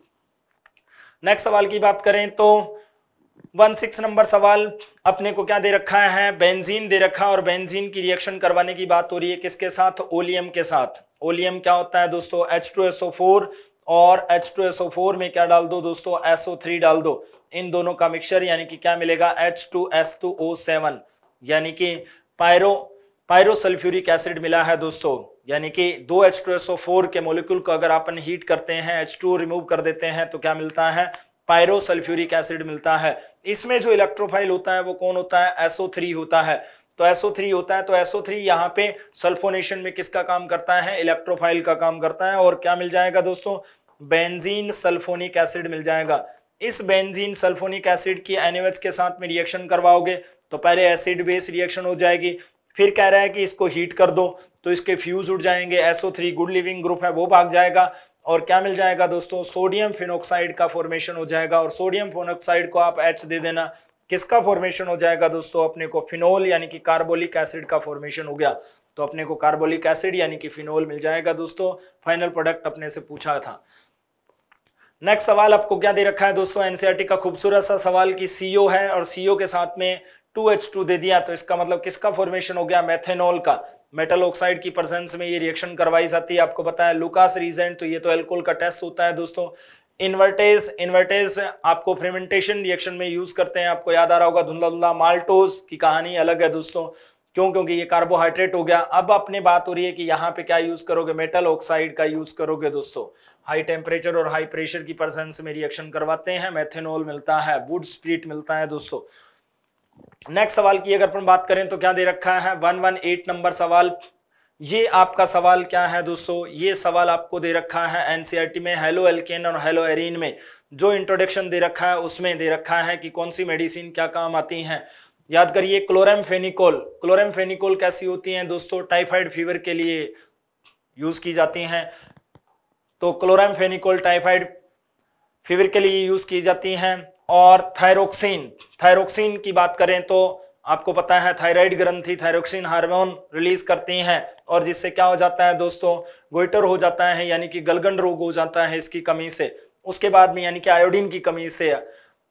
नेक्स्ट सवाल की बात करें तो वन सिक्स नंबर सवाल अपने को क्या दे रखा है बेंजीन दे रखा और बेंजीन की रिएक्शन करवाने की बात हो रही है किसके साथ ओलियम के साथ ओलियम क्या होता है दोस्तों एच टू एसओ फोर और एच टू एसओ फोर में क्या डाल दो दोस्तों एसओ थ्री डाल दो इन दोनों का मिक्सचर यानी कि क्या मिलेगा H two S two O seven यानी कि पायरो पायरोसल्फ्यूरिक एसिड मिला है दोस्तों यानी कि दो H two S O four के मोलिक्यूल को अगर अपन हीट करते हैं एच टू रिमूव कर देते हैं तो क्या मिलता है पायरोसल्फ्यूरिक एसिड मिलता है इसमें जो इलेक्ट्रोफाइल होता है वो कौन होता है SO3 होता है तो SO3 होता है तो SO3 यहाँ पे सल्फोनेशन में किसका काम करता है इलेक्ट्रोफाइल का काम करता है और क्या मिल जाएगा दोस्तों बेंजीन सल्फोनिक एसिड मिल जाएगा इस बेंजीन सल्फोनिक एसिड की एनएवएच के साथ में रिएक्शन करवाओगे तो पहले एसिड बेस रिएक्शन हो जाएगी फिर कह रहा है कि इसको हीट कर दो तो इसके फ्यूज उड़ जाएंगे S O three good leaving group है वो भाग जाएगा और क्या मिल जाएगा दोस्तों सोडियम फिनोक्साइड का फॉर्मेशन हो जाएगा और सोडियम फिनोक्साइड को आप एच दे देना किसका फॉर्मेशन हो जाएगा दोस्तों अपने को फिनोल यानी कि कार्बोलिक एसिड का फॉर्मेशन हो गया तो अपने को कार्बोलिक एसिड यानी कि फिनोल मिल जाएगा दोस्तों फाइनल प्रोडक्ट अपने से पूछा था नेक्स्ट सवाल आपको क्या दे रखा है दोस्तों एनसीआरटी e का खूबसूरत सा सवाल कि सीओ है और सीओ के साथ में टू दे दिया तो इसका मतलब किसका फॉर्मेशन हो गया मैथेनोल का मेटल ऑक्साइड की प्रेजेंस में ये रिएक्शन करवाई जाती है आपको पता है लुकास रीजेंट तो ये तो एल्कोल का टेस्ट होता है दोस्तों इन्वर्टेज इन्वर्टेज आपको फ्रेमेंटेशन रिएक्शन में यूज करते हैं आपको याद आ रहा होगा धुंधला धुंधला माल्टोज की कहानी अलग है दोस्तों क्यों क्योंकि ये कार्बोहाइड्रेट हो गया अब अपने बात हो रही है कि यहाँ पे क्या यूज करोगे मेटल ऑक्साइड का यूज करोगे दोस्तों हाई टेम्परेचर और हाई प्रेशर की प्रेजेंस में रिएक्शन करवाते हैं मेथेनॉल मिलता है वुड स्प्रिट मिलता है दोस्तों नेक्स्ट सवाल की अगर अपन बात करें तो क्या दे रखा है वन वन एट नंबर सवाल ये आपका सवाल क्या है दोस्तों ये सवाल आपको दे रखा है एनसीईआरटी e में हेलो एल्केन और हेलो एरिन में जो इंट्रोडक्शन दे रखा है उसमें दे रखा है कि कौन सी मेडिसिन क्या काम आती है याद करिए क्लोरम फेनिकोल क्लोरम फेनिकोल कैसी होती है दोस्तों टाइफाइड फीवर के लिए यूज़ की जाती है तो क्लोरम फेनिकोल टाइफाइड फीवर के लिए यूज़ की जाती है और थायरोक्सिन थायरोक्सिन की बात करें तो आपको पता है थायराइड ग्रंथि थायरोक्सिन हार्मोन रिलीज करती हैं और जिससे क्या हो जाता है दोस्तों गोइटर हो जाता है यानी कि गलगंड रोग हो जाता है इसकी कमी से उसके बाद में यानी कि आयोडीन की कमी से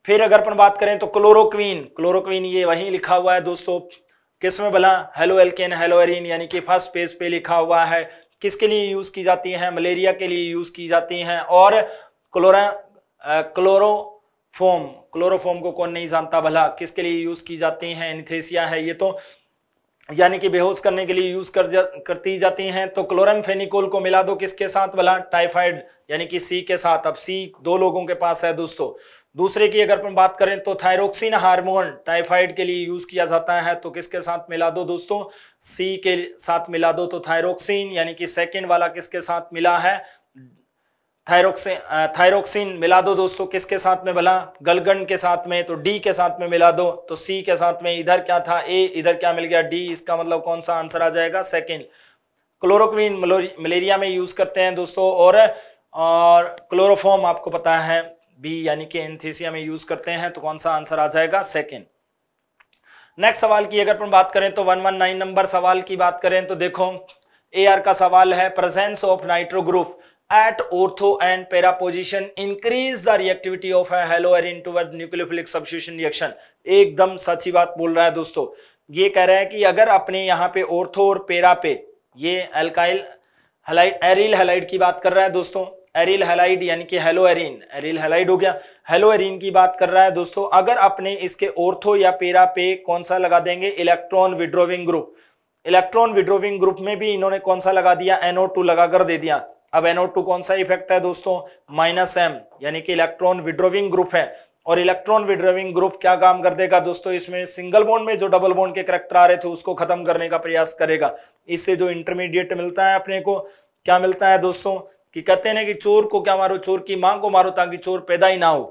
फिर अगर अपन बात करें तो क्लोरोक्वीन क्लोरोक्वीन ये वहीं लिखा हुआ है दोस्तों किसमें भला हेलो एल्केन हेलोएरिन यानी कि फर्स्ट पेज पे लिखा हुआ है किसके लिए यूज की जाती है मलेरिया के लिए यूज की जाती है और क्लोरा क्लोरो फोम क्लोरोफोम को कौन नहीं जानता भला किसके लिए यूज की जाती हैं एनिथेसिया है ये तो यानी कि बेहोश करने के लिए यूज कर जा, करती जाती हैं तो फेनिकोल को मिला दो किसके साथ भला टाइफाइड यानी कि सी के साथ अब सी दो लोगों के पास है दोस्तों दूसरे की अगर हम बात करें तो थायरोक्सिन हार्मोन टाइफाइड के लिए यूज किया जाता है तो किसके साथ मिला दो दोस्तों सी के साथ मिला दो तो थायरोक्सिन यानी कि सेकेंड वाला किसके साथ मिला है थायरोक्सिन थायरोक्सिन मिला दो दोस्तों किसके साथ में भला गलगन के साथ में तो डी के साथ में मिला दो तो सी के साथ में इधर क्या था ए इधर क्या मिल गया डी इसका मतलब कौन सा आंसर आ जाएगा सेकेंड क्लोरोक्विन मलेरिया में यूज करते हैं दोस्तों और और क्लोरोफॉर्म आपको पता है बी यानी कि एंथीसिया में यूज करते हैं तो कौन सा आंसर आ जाएगा सेकेंड नेक्स्ट सवाल की अगर बात करें तो नाइन नंबर सवाल की बात करें तो देखो ए आर का सवाल है presence of nitro group at ortho and para increase the reactivity of haloarene toward nucleophilic substitution reaction एकदम सच्ची बात बोल रहा है दोस्तों ये कह रहा है कि अगर अपने यहाँ पे ऑर्थो और पेरा पे ये अल्काइल हेलाइड एरिल हेलाइड की बात कर रहा है दोस्तों एरिल हेलाइड यानी कि हेलो एरिन एरिल हेलाइड हो गया हेलो एरिन की बात कर रहा है दोस्तों अगर अपने इसके ऑर्थो या पेरा पे कौन सा लगा देंगे electron withdrawing group electron withdrawing group में भी इन्होंने कौन सा लगा दिया एनओ टू कर दे दिया अब एनओ टू कौन सा इफेक्ट है दोस्तों माइनस एम यानी कि इलेक्ट्रॉन विड्रोविंग ग्रुप है और इलेक्ट्रॉन विड्रोविंग ग्रुप क्या काम कर देगा दोस्तों इसमें सिंगल बोन में जो डबल बोन के करेक्टर आ रहे थे उसको खत्म करने का प्रयास करेगा इससे जो इंटरमीडिएट मिलता है अपने को क्या मिलता है दोस्तों कि कहते हैं कि चोर को क्या मारो चोर की मां को मारो ताकि चोर पैदा ही ना हो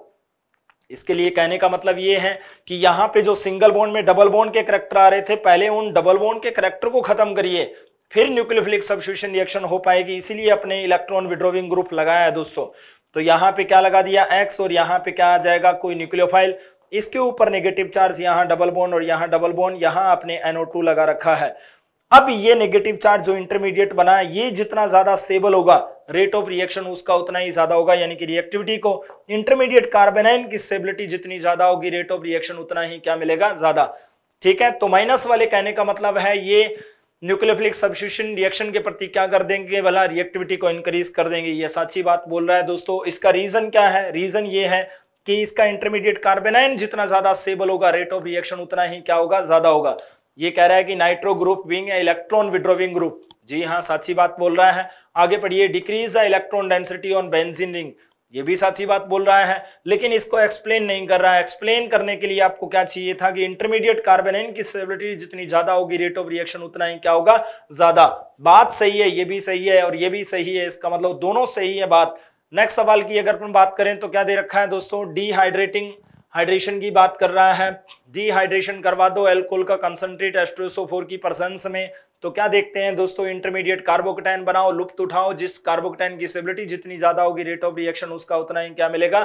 इसके लिए कहने का मतलब ये है कि यहाँ पे जो सिंगल बोन में डबल बोन के करेक्टर आ रहे थे पहले उन डबल बोन के करेक्टर को खत्म करिए फिर न्यूक्लियोफिलिक सब्सिट्यूशन रिएक्शन हो पाएगी इसीलिए अपने इलेक्ट्रॉन विड्रोविंग ग्रुप लगाया है दोस्तों तो यहाँ पे क्या लगा दिया एक्स और यहाँ पे क्या आ जाएगा कोई न्यूक्लियोफाइल इसके ऊपर नेगेटिव चार्ज यहाँ डबल बोन और यहाँ डबल बोन यहाँ आपने NO2 लगा रखा है अब ये नेगेटिव चार्ज जो इंटरमीडिएट बना है ये जितना ज्यादा स्टेबल होगा रेट ऑफ रिएक्शन उसका उतना ही ज्यादा होगा यानी कि रिएक्टिविटी को इंटरमीडिएट कार्बेनाइन की स्टेबिलिटी जितनी ज्यादा होगी रेट ऑफ रिएक्शन उतना ही क्या मिलेगा ज्यादा ठीक है तो माइनस वाले कहने का मतलब है ये न्यूक्लियोफिलिक सब्सिट्यूशन रिएक्शन के प्रति क्या कर देंगे भला रिएक्टिविटी को इंक्रीज कर देंगे ये साची बात बोल रहा है दोस्तों इसका रीजन क्या है रीजन ये है कि इसका इंटरमीडिएट कार्बेनाइन जितना ज्यादा स्टेबल होगा रेट ऑफ रिएक्शन उतना ही क्या होगा ज्यादा होगा ये कह रहा है कि नाइट्रो ग्रुप विंग या इलेक्ट्रॉन विड्रोविंग ग्रुप जी हाँ साची बात बोल रहा है आगे पढ़िए decrease the electron density on benzene ring ये भी साची बात बोल रहा है लेकिन इसको एक्सप्लेन नहीं कर रहा है एक्सप्लेन करने के लिए आपको क्या चाहिए था कि इंटरमीडिएट कार्बेनाइन की स्टेबिलिटी जितनी ज्यादा होगी रेट ऑफ रिएक्शन उतना ही क्या होगा ज्यादा बात सही है ये भी सही है और ये भी सही है इसका मतलब दोनों सही है बात नेक्स्ट सवाल की अगर अपन बात करें तो क्या दे रखा है दोस्तों डीहाइड्रेटिंग हाइड्रेशन की बात कर रहा है डीहाइड्रेशन करवा दो एल्कोहल का कंसनट्रेट एस्ट्रोसोफोर की प्रसेंस में तो क्या देखते हैं दोस्तों इंटरमीडिएट कार्बोकटाइन बनाओ लुप्त उठाओ जिस कार्बोकटाइन की स्टेबिलिटी जितनी ज्यादा होगी रेट ऑफ रिएक्शन उसका उतना ही क्या मिलेगा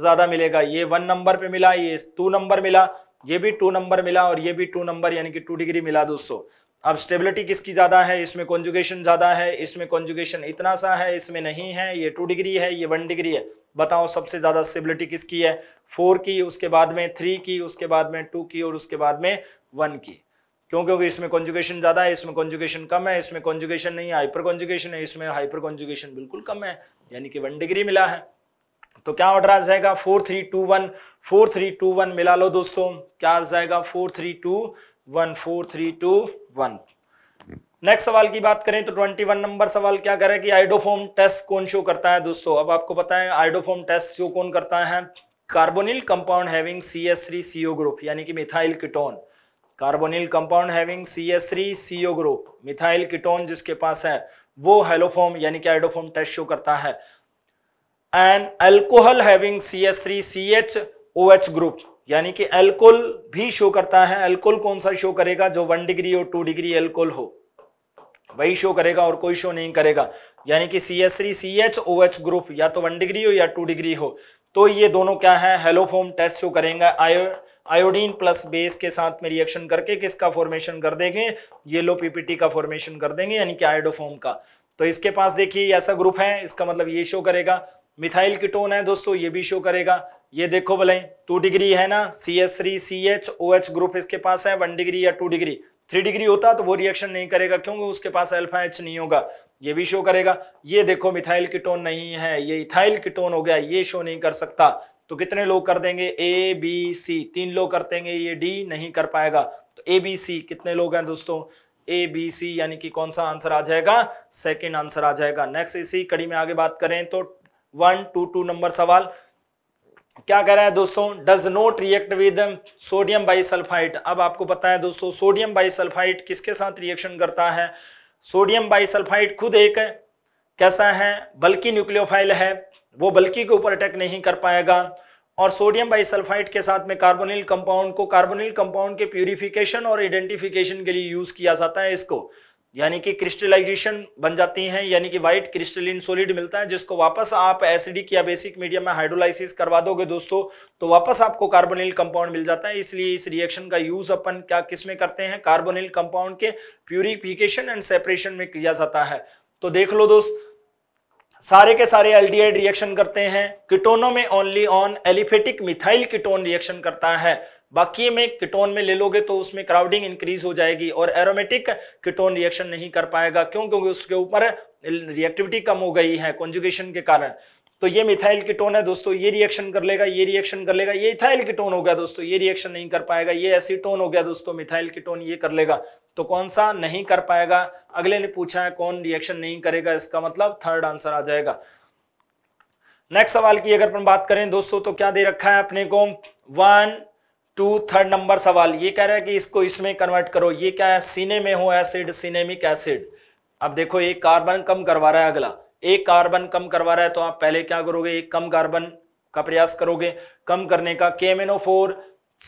ज्यादा मिलेगा ये वन नंबर पे मिला ये टू नंबर मिला ये भी टू नंबर मिला और ये भी टू नंबर यानी कि टू डिग्री मिला दोस्तों अब स्टेबिलिटी किसकी ज़्यादा है इसमें कॉन्जुगेशन ज़्यादा है इसमें कॉन्जुगेशन इतना सा है इसमें नहीं है ये टू डिग्री है ये वन डिग्री है बताओ सबसे ज़्यादा स्टेबिलिटी किसकी है फोर की उसके बाद में थ्री की उसके बाद में टू की और उसके बाद में वन की क्यों क्योंकि इसमें कॉन्जुगेशन ज़्यादा है इसमें कॉन्जुगेशन कम है इसमें कॉन्जुगेशन नहीं है हाइपर कॉन्जुगेशन है इसमें हाइपर कॉन्जुगेशन बिल्कुल कम है यानी कि वन डिग्री मिला है तो क्या ऑर्डर आ जाएगा four three two one four three two one मिला लो दोस्तों क्या आ जाएगा four three two one four three two one next सवाल की बात करें तो 21 नंबर सवाल क्या करें कि आइडोफोम टेस्ट कौन शो करता है दोस्तों अब आपको पता है आइडोफोम टेस्ट शो कौन करता है carbonyl compound having C S three CO group यानी कि methyl ketone carbonyl compound having C S three CO group methyl ketone जिसके पास है वो हेलोफॉर्म यानी कि आइडोफॉर्म टेस्ट शो करता है and alcohol having C S three C H O H group यानी कि एल्कोहल भी शो करता है एल्कोहल कौन सा शो करेगा जो वन डिग्री और टू डिग्री एल्कोहल हो वही शो करेगा और कोई शो नहीं करेगा यानी कि C S three C H O H group या तो वन डिग्री हो या टू डिग्री हो तो ये दोनों क्या है हेलोफोम टेस्ट शो करेंगे आयो आयोडीन प्लस बेस के साथ में रिएक्शन करके किसका फॉर्मेशन कर देंगे येलो पीपीटी का फॉर्मेशन कर देंगे यानी कि आयोडोफॉर्म का तो इसके पास देखिए ऐसा ग्रुप है इसका मतलब ये शो करेगा मिथाइल किटोन है दोस्तों ये भी शो करेगा ये देखो भले टू डिग्री है ना C S three C H O H group इसके पास है वन डिग्री या टू डिग्री थ्री डिग्री होता तो वो रिएक्शन नहीं करेगा क्योंकि उसके पास अल्फा एच नहीं होगा ये भी शो करेगा ये देखो मिथाइल किटोन नहीं है ये इथाइल किटोन हो गया ये शो नहीं कर सकता तो कितने लोग कर देंगे ए बी सी तीन लोग कर देंगे ये डी नहीं कर पाएगा तो ए बी सी कितने लोग हैं दोस्तों ए बी सी यानी कि कौन सा आंसर आ जाएगा सेकेंड आंसर आ जाएगा नेक्स्ट इसी कड़ी में आगे बात करें तो वन टू टू नंबर सवाल क्या कह रहा है दोस्तों does not react with sodium bisulphite अब आपको पता है दोस्तों सोडियम बाइसल्फाइट किसके साथ रिएक्शन करता है सोडियम बाइसल्फाइट खुद एक कैसा है बल्कि न्यूक्लियोफाइल है वो बल्कि के ऊपर अटैक नहीं कर पाएगा और सोडियम बाइसल्फाइड के साथ में कार्बोनिल कंपाउंड को कार्बोनिल कंपाउंड के प्यूरिफिकेशन और आइडेंटिफिकेशन के लिए यूज किया जाता है इसको यानी कि क्रिस्टलाइजेशन बन जाती हैं यानी कि व्हाइट क्रिस्टलिन सोलिड मिलता है जिसको वापस आप एसिडिक या बेसिक मीडियम में हाइड्रोलाइसिस करवा दोगे दोस्तों तो वापस आपको कार्बोनिल कंपाउंड मिल जाता है इसलिए इस रिएक्शन का यूज अपन क्या किसमें करते हैं कार्बोनिल कंपाउंड के प्यूरिफिकेशन एंड सेपरेशन में किया जाता है तो देख लो दोस्त सारे के सारे एल्डिहाइड रिएक्शन करते हैं किटोनों में only on aliphatic methyl ketone reaction करता है बाकी में किटोन में ले लोगे तो उसमें क्राउडिंग इंक्रीज हो जाएगी और एरोमेटिक किटोन रिएक्शन नहीं कर पाएगा क्यों क्योंकि उसके ऊपर रिएक्टिविटी कम हो गई है कॉन्जुगेशन के कारण तो ये मिथाइल कीटोन है दोस्तों ये रिएक्शन कर लेगा ये रिएक्शन कर लेगा ये इथाइल कीटोन हो गया दोस्तों ये रिएक्शन नहीं कर पाएगा ये एसीटोन हो गया दोस्तों मिथाइल कीटोन ये कर लेगा तो कौन सा नहीं कर पाएगा अगले ने पूछा है कौन रिएक्शन नहीं करेगा इसका मतलब थर्ड आंसर आ जाएगा नेक्स्ट सवाल की अगर अपन बात करें दोस्तों तो क्या दे रखा है अपने को वन टू थर्ड नंबर सवाल ये कह रहा है कि इसको इसमें कन्वर्ट करो ये क्या है सीने में हो एसिड सीनेमिक एसिड अब देखो ये कार्बन कम करवा रहा है अगला एक कार्बन कम करवा रहा है तो आप पहले क्या करोगे एक कम कार्बन का प्रयास करोगे कम करने का केमेनोफोर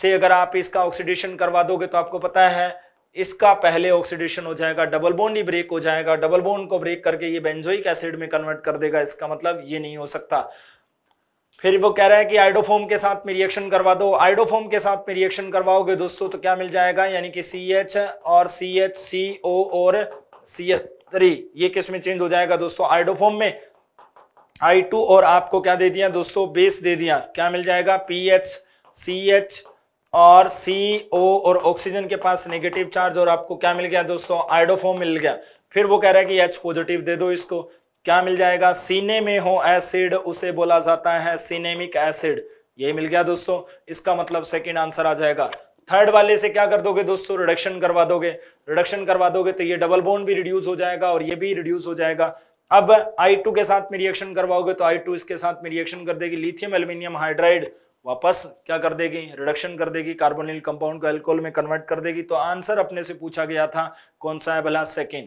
से अगर आप इसका ऑक्सीडेशन करवा दोगे तो आपको पता है इसका पहले ऑक्सीडेशन हो जाएगा डबल बोन ही ब्रेक हो जाएगा डबल बोन को ब्रेक करके ये बेंजोइक एसिड में कन्वर्ट कर देगा इसका मतलब ये नहीं हो सकता फिर वो कह रहा है कि आइडोफोम के साथ में रिएक्शन करवा दो आइडोफोम के साथ में रिएक्शन करवाओगे दोस्तों तो क्या मिल जाएगा यानी कि सी एच और सी एच सी ओ और सी एच थ्री ये किस में चेंज हो जाएगा दोस्तों आइडोफॉर्म में आई टू और आपको क्या दे दिया दोस्तों बेस दे दिया क्या मिल जाएगा पी एच सी एच और सी ओ और ऑक्सीजन के पास नेगेटिव चार्ज और आपको क्या मिल गया दोस्तों आइडोफॉर्म मिल गया फिर वो कह रहा है कि एच पॉजिटिव दे दो इसको क्या मिल जाएगा सीने में हो एसिड उसे बोला जाता है सीनेमिक एसिड ये मिल गया दोस्तों इसका मतलब सेकेंड आंसर आ जाएगा थर्ड वाले से क्या कर दोगे दोस्तों रिडक्शन करवा दोगे रिडक्शन करवा दोगे तो ये डबल बोन भी रिड्यूस हो जाएगा और ये भी रिड्यूस हो जाएगा अब I2 के साथ में रिएक्शन करवाओगे तो I2 इसके साथ में रिएक्शन कर देगी लिथियम एल्यूमिनियम हाइड्राइड वापस क्या कर देगी रिडक्शन कर देगी कार्बोनिल कंपाउंड को एल्कोहल में कन्वर्ट कर देगी तो आंसर अपने से पूछा गया था कौन सा है भला सेकेंड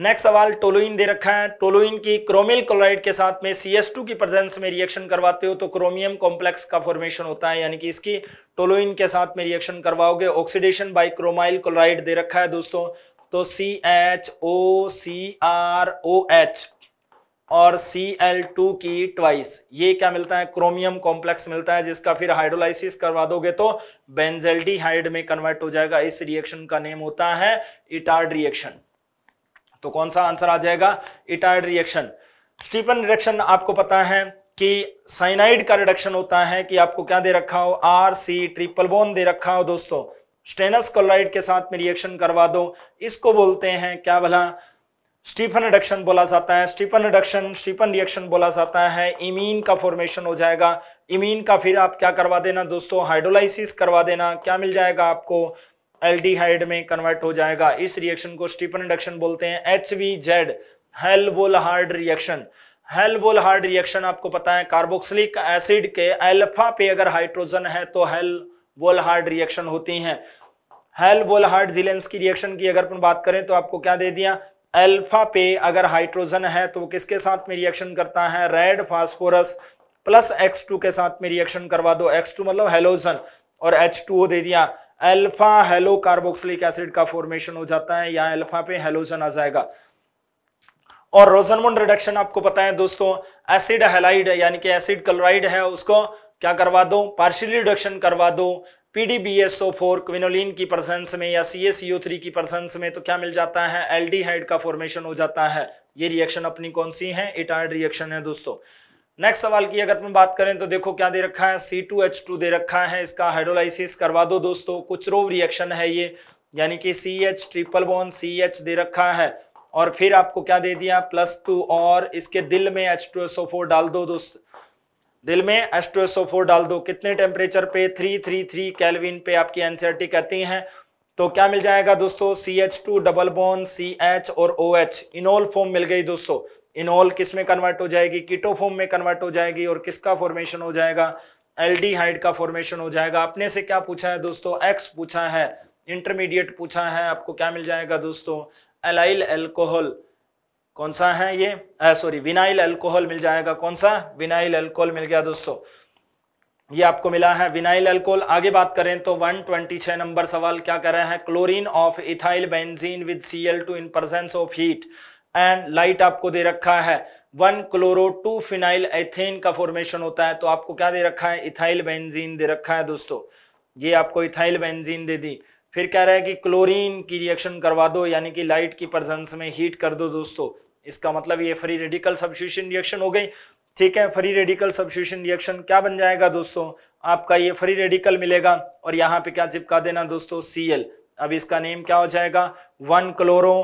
नेक्स्ट सवाल टोलोइन दे रखा है टोलोइन की क्रोमिल क्लोराइड के साथ में सी की प्रेजेंस में रिएक्शन करवाते हो तो क्रोमियम कॉम्प्लेक्स का फॉर्मेशन होता है यानी कि इसकी टोलोइन के साथ में रिएक्शन करवाओगे ऑक्सीडेशन बाई क्रोमाइल क्लोराइड दे रखा है दोस्तों तो C H O C R O H और सी एल टू की ट्वाइस ये क्या मिलता है क्रोमियम कॉम्प्लेक्स मिलता है जिसका फिर हाइड्रोलाइसिस करवा दोगे तो बेंजेल्डी हाइड में कन्वर्ट हो जाएगा इस रिएक्शन का नेम होता है इटार्ड रिएक्शन तो कौन सा आंसर आ जाएगा इटाइड रिएक्शन स्टीफन रिएक्शन आपको पता है कि साइनाइड का रिडक्शन होता है कि आपको क्या दे रखा हो आर सी ट्रिपल बोन दे रखा हो दोस्तों स्टेनस क्लोराइड के साथ में रिएक्शन करवा दो इसको बोलते हैं क्या भला स्टीफन रिडक्शन बोला जाता है स्टीफन रिडक्शन स्टीफन रिएक्शन बोला जाता है इमीन का फॉर्मेशन हो जाएगा इमीन का फिर आप क्या करवा देना दोस्तों हाइड्रोलाइसिस करवा देना क्या मिल जाएगा आपको एल्डिहाइड में कन्वर्ट हो जाएगा इस रिएक्शन को स्टीपन रिडक्शन बोलते हैं H V Z Hell Volhard reaction Hell Volhard reaction आपको पता है कार्बोक्सिलिक एसिड के एल्फा पे अगर हाइड्रोजन है तो हेल वोलहार्ड रिएक्शन होती है हेल वोलहार्ड जिलेंस की रिएक्शन की अगर बात करें तो आपको क्या दे दिया एल्फा पे अगर हाइड्रोजन है तो वो किसके साथ में रिएक्शन करता है red phosphorus plus X two के साथ में रिएक्शन करवा दो एक्स टू मतलब हेलोजन और एच टू दे दिया अल्फा हेलो कार्बोक्सिलिक एसिड का फॉर्मेशन हो जाता है यहां अल्फा पे हेलोजन आ जाएगा और रोजनमुंड रिडक्शन आपको पता है दोस्तों एसिड हेलाइड यानी कि एसिड क्लोराइड है उसको क्या करवा दो पार्शियली रिडक्शन करवा दो PDBSO4 क्विनोलिन की प्रसेंस में या CaCO3 की प्रसेंस में तो क्या मिल जाता है एल्डिहाइड का फॉर्मेशन हो जाता है ये रिएक्शन अपनी कौन सी है इटार्ड रिएक्शन है दोस्तों नेक्स्ट सवाल की अगर तुम बात करें तो देखो क्या दे रखा है सी टू एच टू दे रखा है इसका हाइड्रोलाइसिस करवा दो दोस्तों रोव रिएक्शन है ये यानी कि सी एच ट्रिपल बॉन सी एच दे रखा है और फिर आपको क्या दे दिया प्लस टू और इसके दिल में H two S O four डाल दो दोस्त दिल में H two S O four डाल दो कितने टेम्परेचर पे थ्री थ्री थ्री कैलविन पे आपकी एनसीआरटी कहती है तो क्या मिल जाएगा दोस्तों सी एच टू डबल बॉन सी एच और ओ एच इनोल फॉर्म मिल गई दोस्तों इनोल किस में कन्वर्ट हो जाएगी कीटोफोम में कन्वर्ट हो जाएगी और किसका फॉर्मेशन हो जाएगा एल्डिहाइड का फॉर्मेशन हो जाएगा अपने से क्या पूछा है दोस्तों एक्स पूछा है इंटरमीडिएट पूछा है आपको क्या मिल जाएगा दोस्तों एलाइल एल्कोहल कौन सा है ये सॉरी विनाइल एल्कोहल मिल जाएगा कौन सा विनाइल एल्कोहल मिल गया दोस्तों ये आपको मिला है विनाइल एल्कोहल आगे बात करें तो 126 नंबर सवाल क्या कर रहे हैं chlorine of ethyl benzene with C L two in presence of heat and light आपको दे रखा है one chloro two phenyl ethane का फॉर्मेशन होता है तो आपको क्या दे रखा है इथाइल बेंजीन दे रखा है दोस्तों ये आपको इथाइल बेंजीन दे दी फिर कह रहा है कि क्लोरीन की रिएक्शन करवा दो यानी कि लाइट की प्रजेंस में हीट कर दो दोस्तों इसका मतलब ये फ्री रेडिकल सब्सिट्यूशन रिएक्शन हो गई ठीक है फ्री रेडिकल सब्सिट्यूशन रिएक्शन क्या बन जाएगा दोस्तों आपका ये फ्री रेडिकल मिलेगा और यहाँ पे क्या चिपका देना दोस्तों सी अब इसका नेम क्या हो जाएगा वन क्लोरो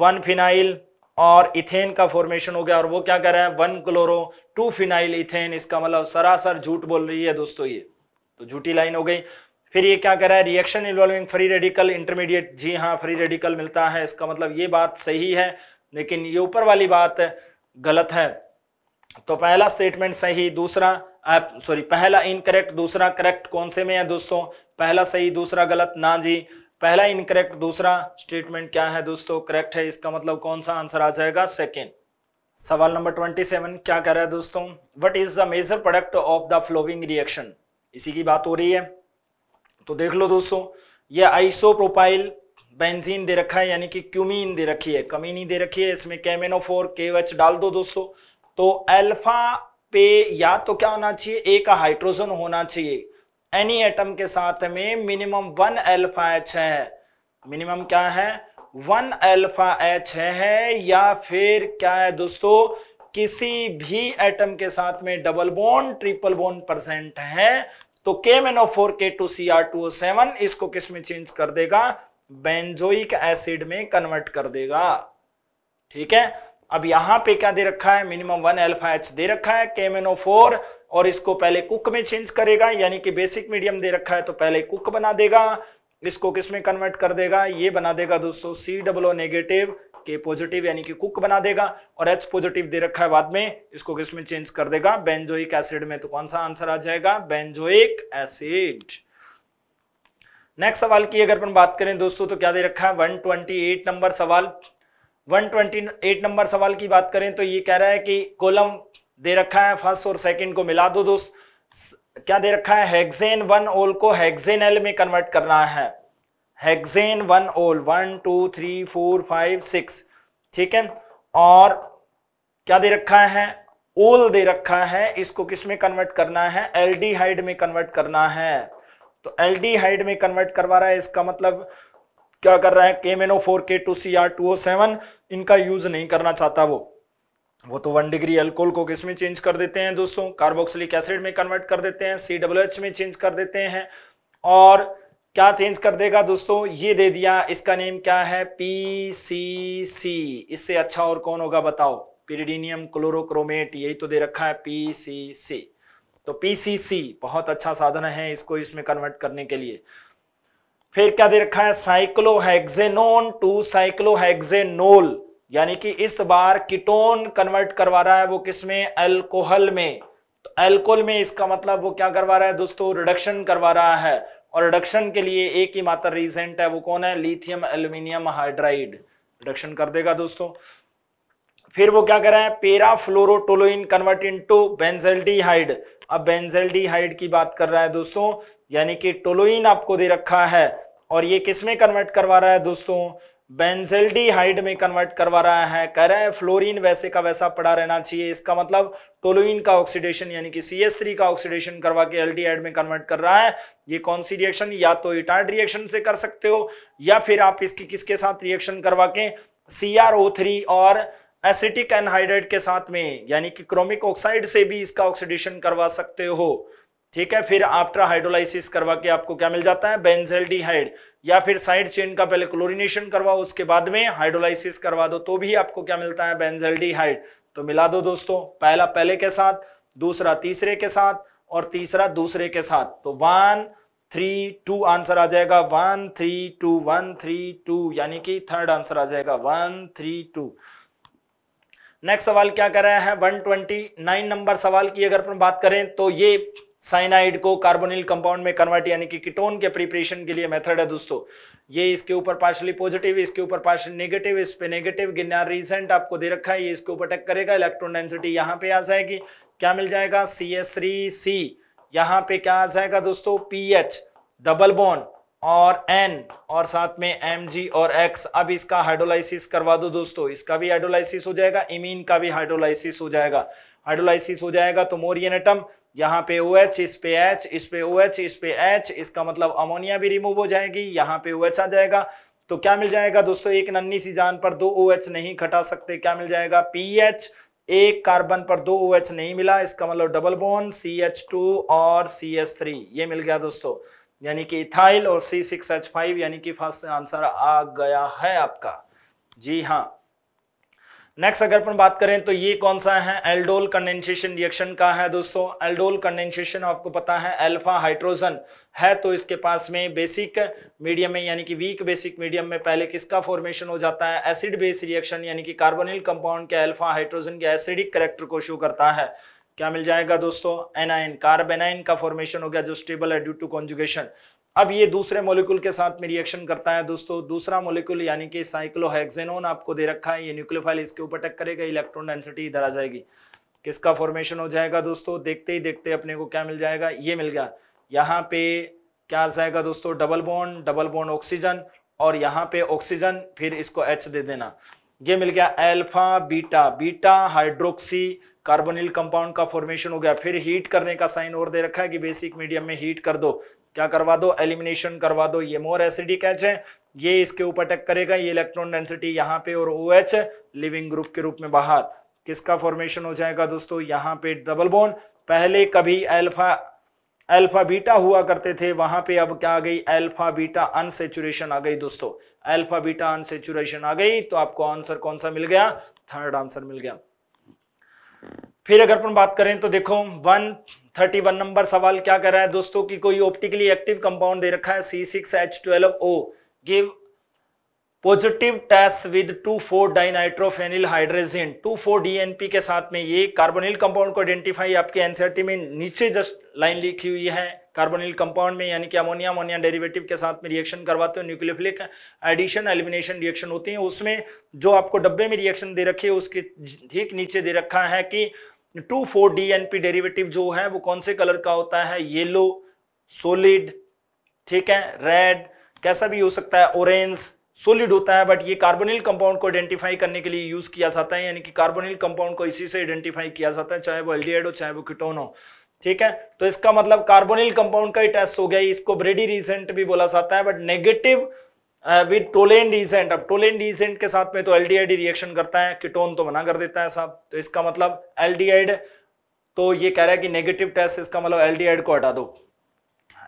वन फिनाइल और इथेन का फॉर्मेशन हो गया और वो क्या कर रहे हैं one chloro two phenyl ethane इसका मतलब सरासर झूठ बोल रही है दोस्तों ये तो झूठी लाइन हो गई फिर ये क्या कर रहा है reaction involving free radical intermediate जी हाँ फ्री रेडिकल मिलता है इसका मतलब ये बात सही है लेकिन ये ऊपर वाली बात गलत है तो पहला स्टेटमेंट सही दूसरा सॉरी पहला इनकरेक्ट दूसरा करेक्ट कौन से में है दोस्तों पहला सही दूसरा गलत ना जी पहला इनकरेक्ट दूसरा स्टेटमेंट क्या है दोस्तों करेक्ट है इसका मतलब कौन सा आंसर आ जाएगा सेकेंड सवाल नंबर ट्वेंटी सेवन क्या कह रहा है दोस्तों what is the major product of the following reaction इसी की बात हो रही है तो देख लो दोस्तों ये आइसोप्रोपाइल बेंजीन दे रखा है यानी कि क्यूमीन दे रखी है कमीनी दे रखी है इसमें कैमेनोफोर के एच डाल दो दोस्तों तो अल्फा पे या तो क्या होना चाहिए एक हाइड्रोजन होना चाहिए एनी एटम के साथ में मिनिमम वन एल्फा एच है मिनिमम क्या है वन एल्फा एच है या फिर क्या है दोस्तों किसी भी एटम के साथ में double bond triple bond percent है तो के मेनो four K two C R two seven इसको किस में चेंज कर देगा बेंजोइक एसिड में कन्वर्ट कर देगा ठीक है अब यहां पे क्या दे रखा है मिनिमम वन एल्फा एच दे रखा है के मेनो फोर और इसको पहले कुक में चेंज करेगा यानी कि बेसिक मीडियम दे रखा है तो पहले कुक बना देगा इसको किस में कन्वर्ट कर देगा ये बना देगा दोस्तों सी डब्लो नेगेटिव के पॉजिटिव यानी कि कुक बना देगा और एच पॉजिटिव दे रखा है बाद में इसको किस में चेंज कर देगा बेंजोइक एसिड में तो कौन सा आंसर आ जाएगा बेंजोइक एसिड नेक्स्ट सवाल की अगर अपन बात करें दोस्तों तो क्या दे रखा है 128 नंबर सवाल 128 नंबर सवाल की बात करें तो ये कह रहा है कि कोलम दे रखा है फर्स्ट और सेकंड को मिला दो दोस्त क्या दे रखा है हेक्सेन वन ओल को हेक्सेन एल में कन्वर्ट करना है hexane one ol one two three four five six ठीक है और क्या दे रखा है ओल दे रखा है इसको किस में कन्वर्ट करना है एल में कन्वर्ट करना है तो एल में कन्वर्ट करवा रहा है इसका मतलब क्या कर रहा है K O four K two C R two O seven इनका यूज नहीं करना चाहता वो वो तो वन डिग्री अल्कोहल को किस में चेंज कर देते हैं दोस्तों कार्बोक्सिलिक एसिड में कन्वर्ट कर देते हैं सी डब्ल्यू एच में चेंज कर देते हैं और क्या चेंज कर देगा दोस्तों ये दे दिया इसका नेम क्या है पी सी सी इससे अच्छा और कौन होगा बताओ पिरिडीनियम क्लोरोक्रोमेट यही तो दे रखा है पी सी सी तो पी सी सी बहुत अच्छा साधन है इसको इसमें कन्वर्ट करने के लिए फिर क्या दे रखा है साइक्लोहेक्सेनोन टू साइक्लोहेक्सेनोल यानी कि इस बार कीटोन कन्वर्ट करवा रहा है वो किसमें अल्कोहल एल्कोहल में तो एल्कोहल में इसका मतलब वो क्या करवा रहा है दोस्तों रिडक्शन करवा रहा है और रिडक्शन के लिए एक ही मात्र रीजेंट है वो कौन है लिथियम एल्यूमिनियम हाइड्राइड रिडक्शन कर देगा दोस्तों फिर वो क्या कर रहा है fluorotoluene convert into benzaldehyde अब बेंजेल्डिहाइड की बात कर रहा है दोस्तों यानी कि टोलोइन आपको दे रखा है और ये किसमें कन्वर्ट करवा रहा है दोस्तों बेंसिल में कन्वर्ट करवा रहा है कह रहे हैं फ्लोरीन वैसे का वैसा पड़ा रहना चाहिए इसका मतलब टोलोइन का ऑक्सीडेशन यानी कि सी एस थ्री का ऑक्सीडेशन करवा के एल्डिहाइड में कन्वर्ट कर रहा है ये कौन सी रिएक्शन या तो इटार्ड रिएक्शन से कर सकते हो या फिर आप इसकी किसके साथ रिएक्शन करवा के सी आर ओ थ्री और एसिटिक एनहाइड्रेट के साथ में यानी कि क्रोमिक ऑक्साइड से भी इसका ऑक्सीडेशन करवा सकते हो ठीक है फिर आफ्टर हाइड्रोलाइसिस करवा के आपको क्या मिल जाता है बेंजेल या फिर साइड चेन का पहले क्लोरिनेशन करवाओ उसके बाद में हाइड्रोलाइसिस करवा दो तो भी आपको क्या मिलता है बेंजल्डिहाइड तो मिला दो दोस्तों पहला पहले के साथ दूसरा तीसरे के साथ और तीसरा दूसरे के साथ तो वन थ्री टू आंसर आ जाएगा one three two one three two यानी कि थर्ड आंसर आ जाएगा वन थ्री टू नेक्स्ट सवाल क्या कर रहे हैं 129 नंबर सवाल की अगर अपन बात करें तो ये साइनाइड को कार्बोनिल कंपाउंड में कन्वर्ट यानी कि कीटोन के प्रिपरेशन के लिए मेथड है दोस्तों ये इसके ऊपर पार्शली पॉजिटिव इसके ऊपर पार्शली नेगेटिव इस पे नेगेटिव गिन्ना रिसेंट आपको दे रखा है ये इसके ऊपर टक करेगा इलेक्ट्रॉन डेंसिटी यहाँ पे आ जाएगी क्या मिल जाएगा सी एस थ्री सी यहाँ पे क्या आ जाएगा दोस्तों पी एच डबल बोन और एन और साथ में एम जी और एक्स अब इसका हाइड्रोलाइसिस करवा दो दोस्तों इसका भी हाइड्रोलाइसिस हो जाएगा इमीन का भी हाइड्रोलाइसिस हो जाएगा हाइड्रोलाइसिस हो जाएगा तो मोरियन एटम यहाँ पे ओ OH, एच इस पे एच इस पे ओ OH, इस पे एच इसका मतलब अमोनिया भी रिमूव हो जाएगी यहाँ पे ओ OH आ जाएगा तो क्या मिल जाएगा दोस्तों एक नन्नी सी जान पर दो ओ OH नहीं खटा सकते क्या मिल जाएगा पी एच एक कार्बन पर दो ओ OH नहीं मिला इसका मतलब double bond C H two और सी एच थ्री ये मिल गया दोस्तों यानी कि इथाइल और सी सिक्स एच फाइव यानी कि फर्स्ट आंसर आ गया है आपका जी हाँ नेक्स्ट अगर अपन बात करें तो ये कौन सा है एल्डोल कंडेंसेशन रिएक्शन का है दोस्तों एल्डोल कंडेंसेशन आपको पता है अल्फा हाइड्रोजन है तो इसके पास में बेसिक मीडियम में यानी कि वीक बेसिक मीडियम में पहले किसका फॉर्मेशन हो जाता है एसिड बेस रिएक्शन यानी कि कार्बोनिल कंपाउंड के अल्फा हाइड्रोजन के एसिडिक करेक्टर को शो करता है क्या मिल जाएगा दोस्तों एनाइन कार्बेनाइन का फॉर्मेशन हो गया जो स्टेबल है ड्यू टू कॉन्जुगेशन अब ये दूसरे मोलिकुल के साथ में रिएक्शन करता है दोस्तों दूसरा मोलिकुल यानी कि साइक्लोहेक्सेनोन आपको दे रखा है ये न्यूक्लियोफाइल इसके ऊपर टक करेगा इलेक्ट्रॉन डेंसिटी इधर आ जाएगी किसका फॉर्मेशन हो जाएगा दोस्तों देखते ही देखते अपने को क्या मिल जाएगा ये मिल गया यहाँ पे क्या आ जाएगा दोस्तों double bond double bond oxygen और यहाँ पे ऑक्सीजन फिर इसको एच दे देना ये मिल गया alpha beta beta hydroxy carbonyl compound का फॉर्मेशन हो गया फिर हीट करने का साइन और दे रखा है कि बेसिक मीडियम में हीट कर दो क्या करवा दो एलिमिनेशन करवा दो ये मोर एसिडिक एच है ये इसके ऊपर अटैक करेगा ये इलेक्ट्रॉन डेंसिटी यहाँ पे और ओ एच लिविंग ग्रुप के रूप में बाहर किसका फॉर्मेशन हो जाएगा दोस्तों यहाँ पे डबल बोन पहले कभी एल्फा एल्फा बीटा हुआ करते थे वहां पे अब क्या आ गई एल्फा बीटा अनसेचुरेशन आ गई दोस्तों एल्फा बीटा अनसेचुरेशन आ गई तो आपको आंसर कौन सा मिल गया थर्ड आंसर मिल गया फिर अगर अपन बात करें तो देखो वन थर्टी वन नंबर सवाल क्या कर रहा है दोस्तों कि कोई ऑप्टिकली एक्टिव कंपाउंड दे रखा है C six H twelve O give positive test with two four dinitrophenyl hydrazine two four DNP के साथ में ये कार्बोनिल कंपाउंड को आइडेंटिफाई आपके एनसीआरटी में नीचे जस्ट लाइन लिखी हुई है कार्बोनिल कंपाउंड में यानी कि अमोनिया अमोनिया डेरिवेटिव के साथ में रिएक्शन करवाते हो न्यूक्लियोफिलिक एडिशन एलिमिनेशन रिएक्शन होती है उसमें जो आपको डब्बे में रिएक्शन दे रखी है उसके ठीक नीचे दे रखा है कि two four D N P derivative जो है वो कौन से कलर का होता है येलो सोलिड ठीक है रेड कैसा भी हो सकता है ऑरेंज सोलिड होता है बट ये कार्बोनिल कंपाउंड को आइडेंटिफाई करने के लिए यूज किया जाता है यानी कि कार्बोनिल कंपाउंड को इसी से आइडेंटिफाई किया जाता है चाहे वो एल्डिहाइड हो चाहे वो किटोन हो ठीक है तो इसका मतलब कार्बोनिल कंपाउंड का ही टेस्ट हो गया इसको ब्रेडी रिसेंट भी बोला जाता है but negative with uh, Tollen डीसेंट अब टोलेन डीसेंट के साथ में तो एल रिएक्शन करता है किटोन तो मना कर देता है साहब तो इसका मतलब एल तो ये कह रहा है कि नेगेटिव टेस्ट इसका मतलब एल को हटा दो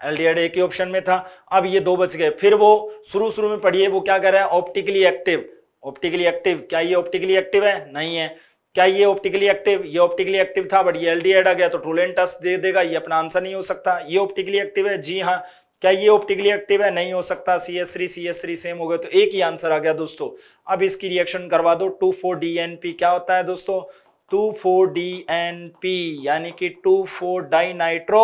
एल एक ही ऑप्शन में था अब ये दो बच गए फिर वो शुरू शुरू में पढ़िए वो क्या कह रहा है ऑप्टिकली एक्टिव ऑप्टिकली एक्टिव क्या ये ऑप्टिकली एक्टिव है नहीं है क्या ये ऑप्टिकली एक्टिव ये ऑप्टिकली एक्टिव था बट ये एल आ गया तो टोलेन टेस्ट दे देगा ये अपना आंसर नहीं हो सकता ये ऑप्टिकली एक्टिव है जी हाँ क्या ये ऑप्टिकली एक्टिव है नहीं हो सकता C S three C S three same हो गया तो एक ही आंसर आ गया दोस्तों अब इसकी रिएक्शन करवा दो two four D N P क्या होता है दोस्तों two four D N P यानी कि two four di nitro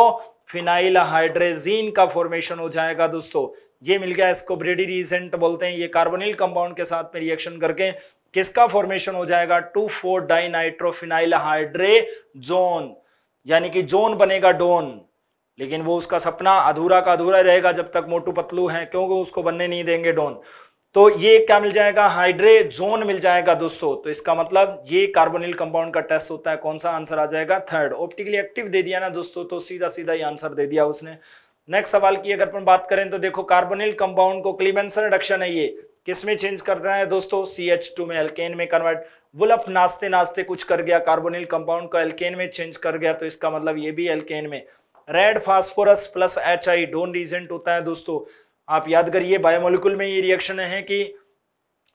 phenyl hydrazine का फॉर्मेशन हो जाएगा दोस्तों ये मिल गया इसको रिजेंट बोलते हैं ये कार्बोनिल कंपाउंड के साथ में रिएक्शन करके किसका फॉर्मेशन हो जाएगा टू फोर हाइड्रे हाइड्रेजोन यानी कि जोन बनेगा डोन लेकिन वो उसका सपना अधूरा का अधूरा रहेगा जब तक मोटू पतलू है क्योंकि उसको बनने नहीं देंगे डोन तो ये क्या मिल जाएगा हाइड्रेजोन मिल जाएगा दोस्तों तो इसका मतलब ये कार्बोनिल कंपाउंड का टेस्ट होता है कौन सा आंसर आ जाएगा थर्ड ऑप्टिकली एक्टिव दे दिया ना दोस्तों तो सीधा सीधा ये आंसर दे दिया उसने नेक्स्ट सवाल की अगर अपन बात करें तो देखो कार्बोनिल कंपाउंड को क्लीमेंसर रिडक्शन है ये किस में चेंज करता है दोस्तों सी एच टू में एल्केन में कन्वर्ट वुलफ नाचते नाचते कुछ कर गया कार्बोनिल कंपाउंड को एल्केन में चेंज कर गया तो इसका मतलब ये भी एल्केन में red phosphorus plus H I डोन रीजेंट होता है दोस्तों आप याद करिए बायोमोलिकुल में ये रिएक्शन है कि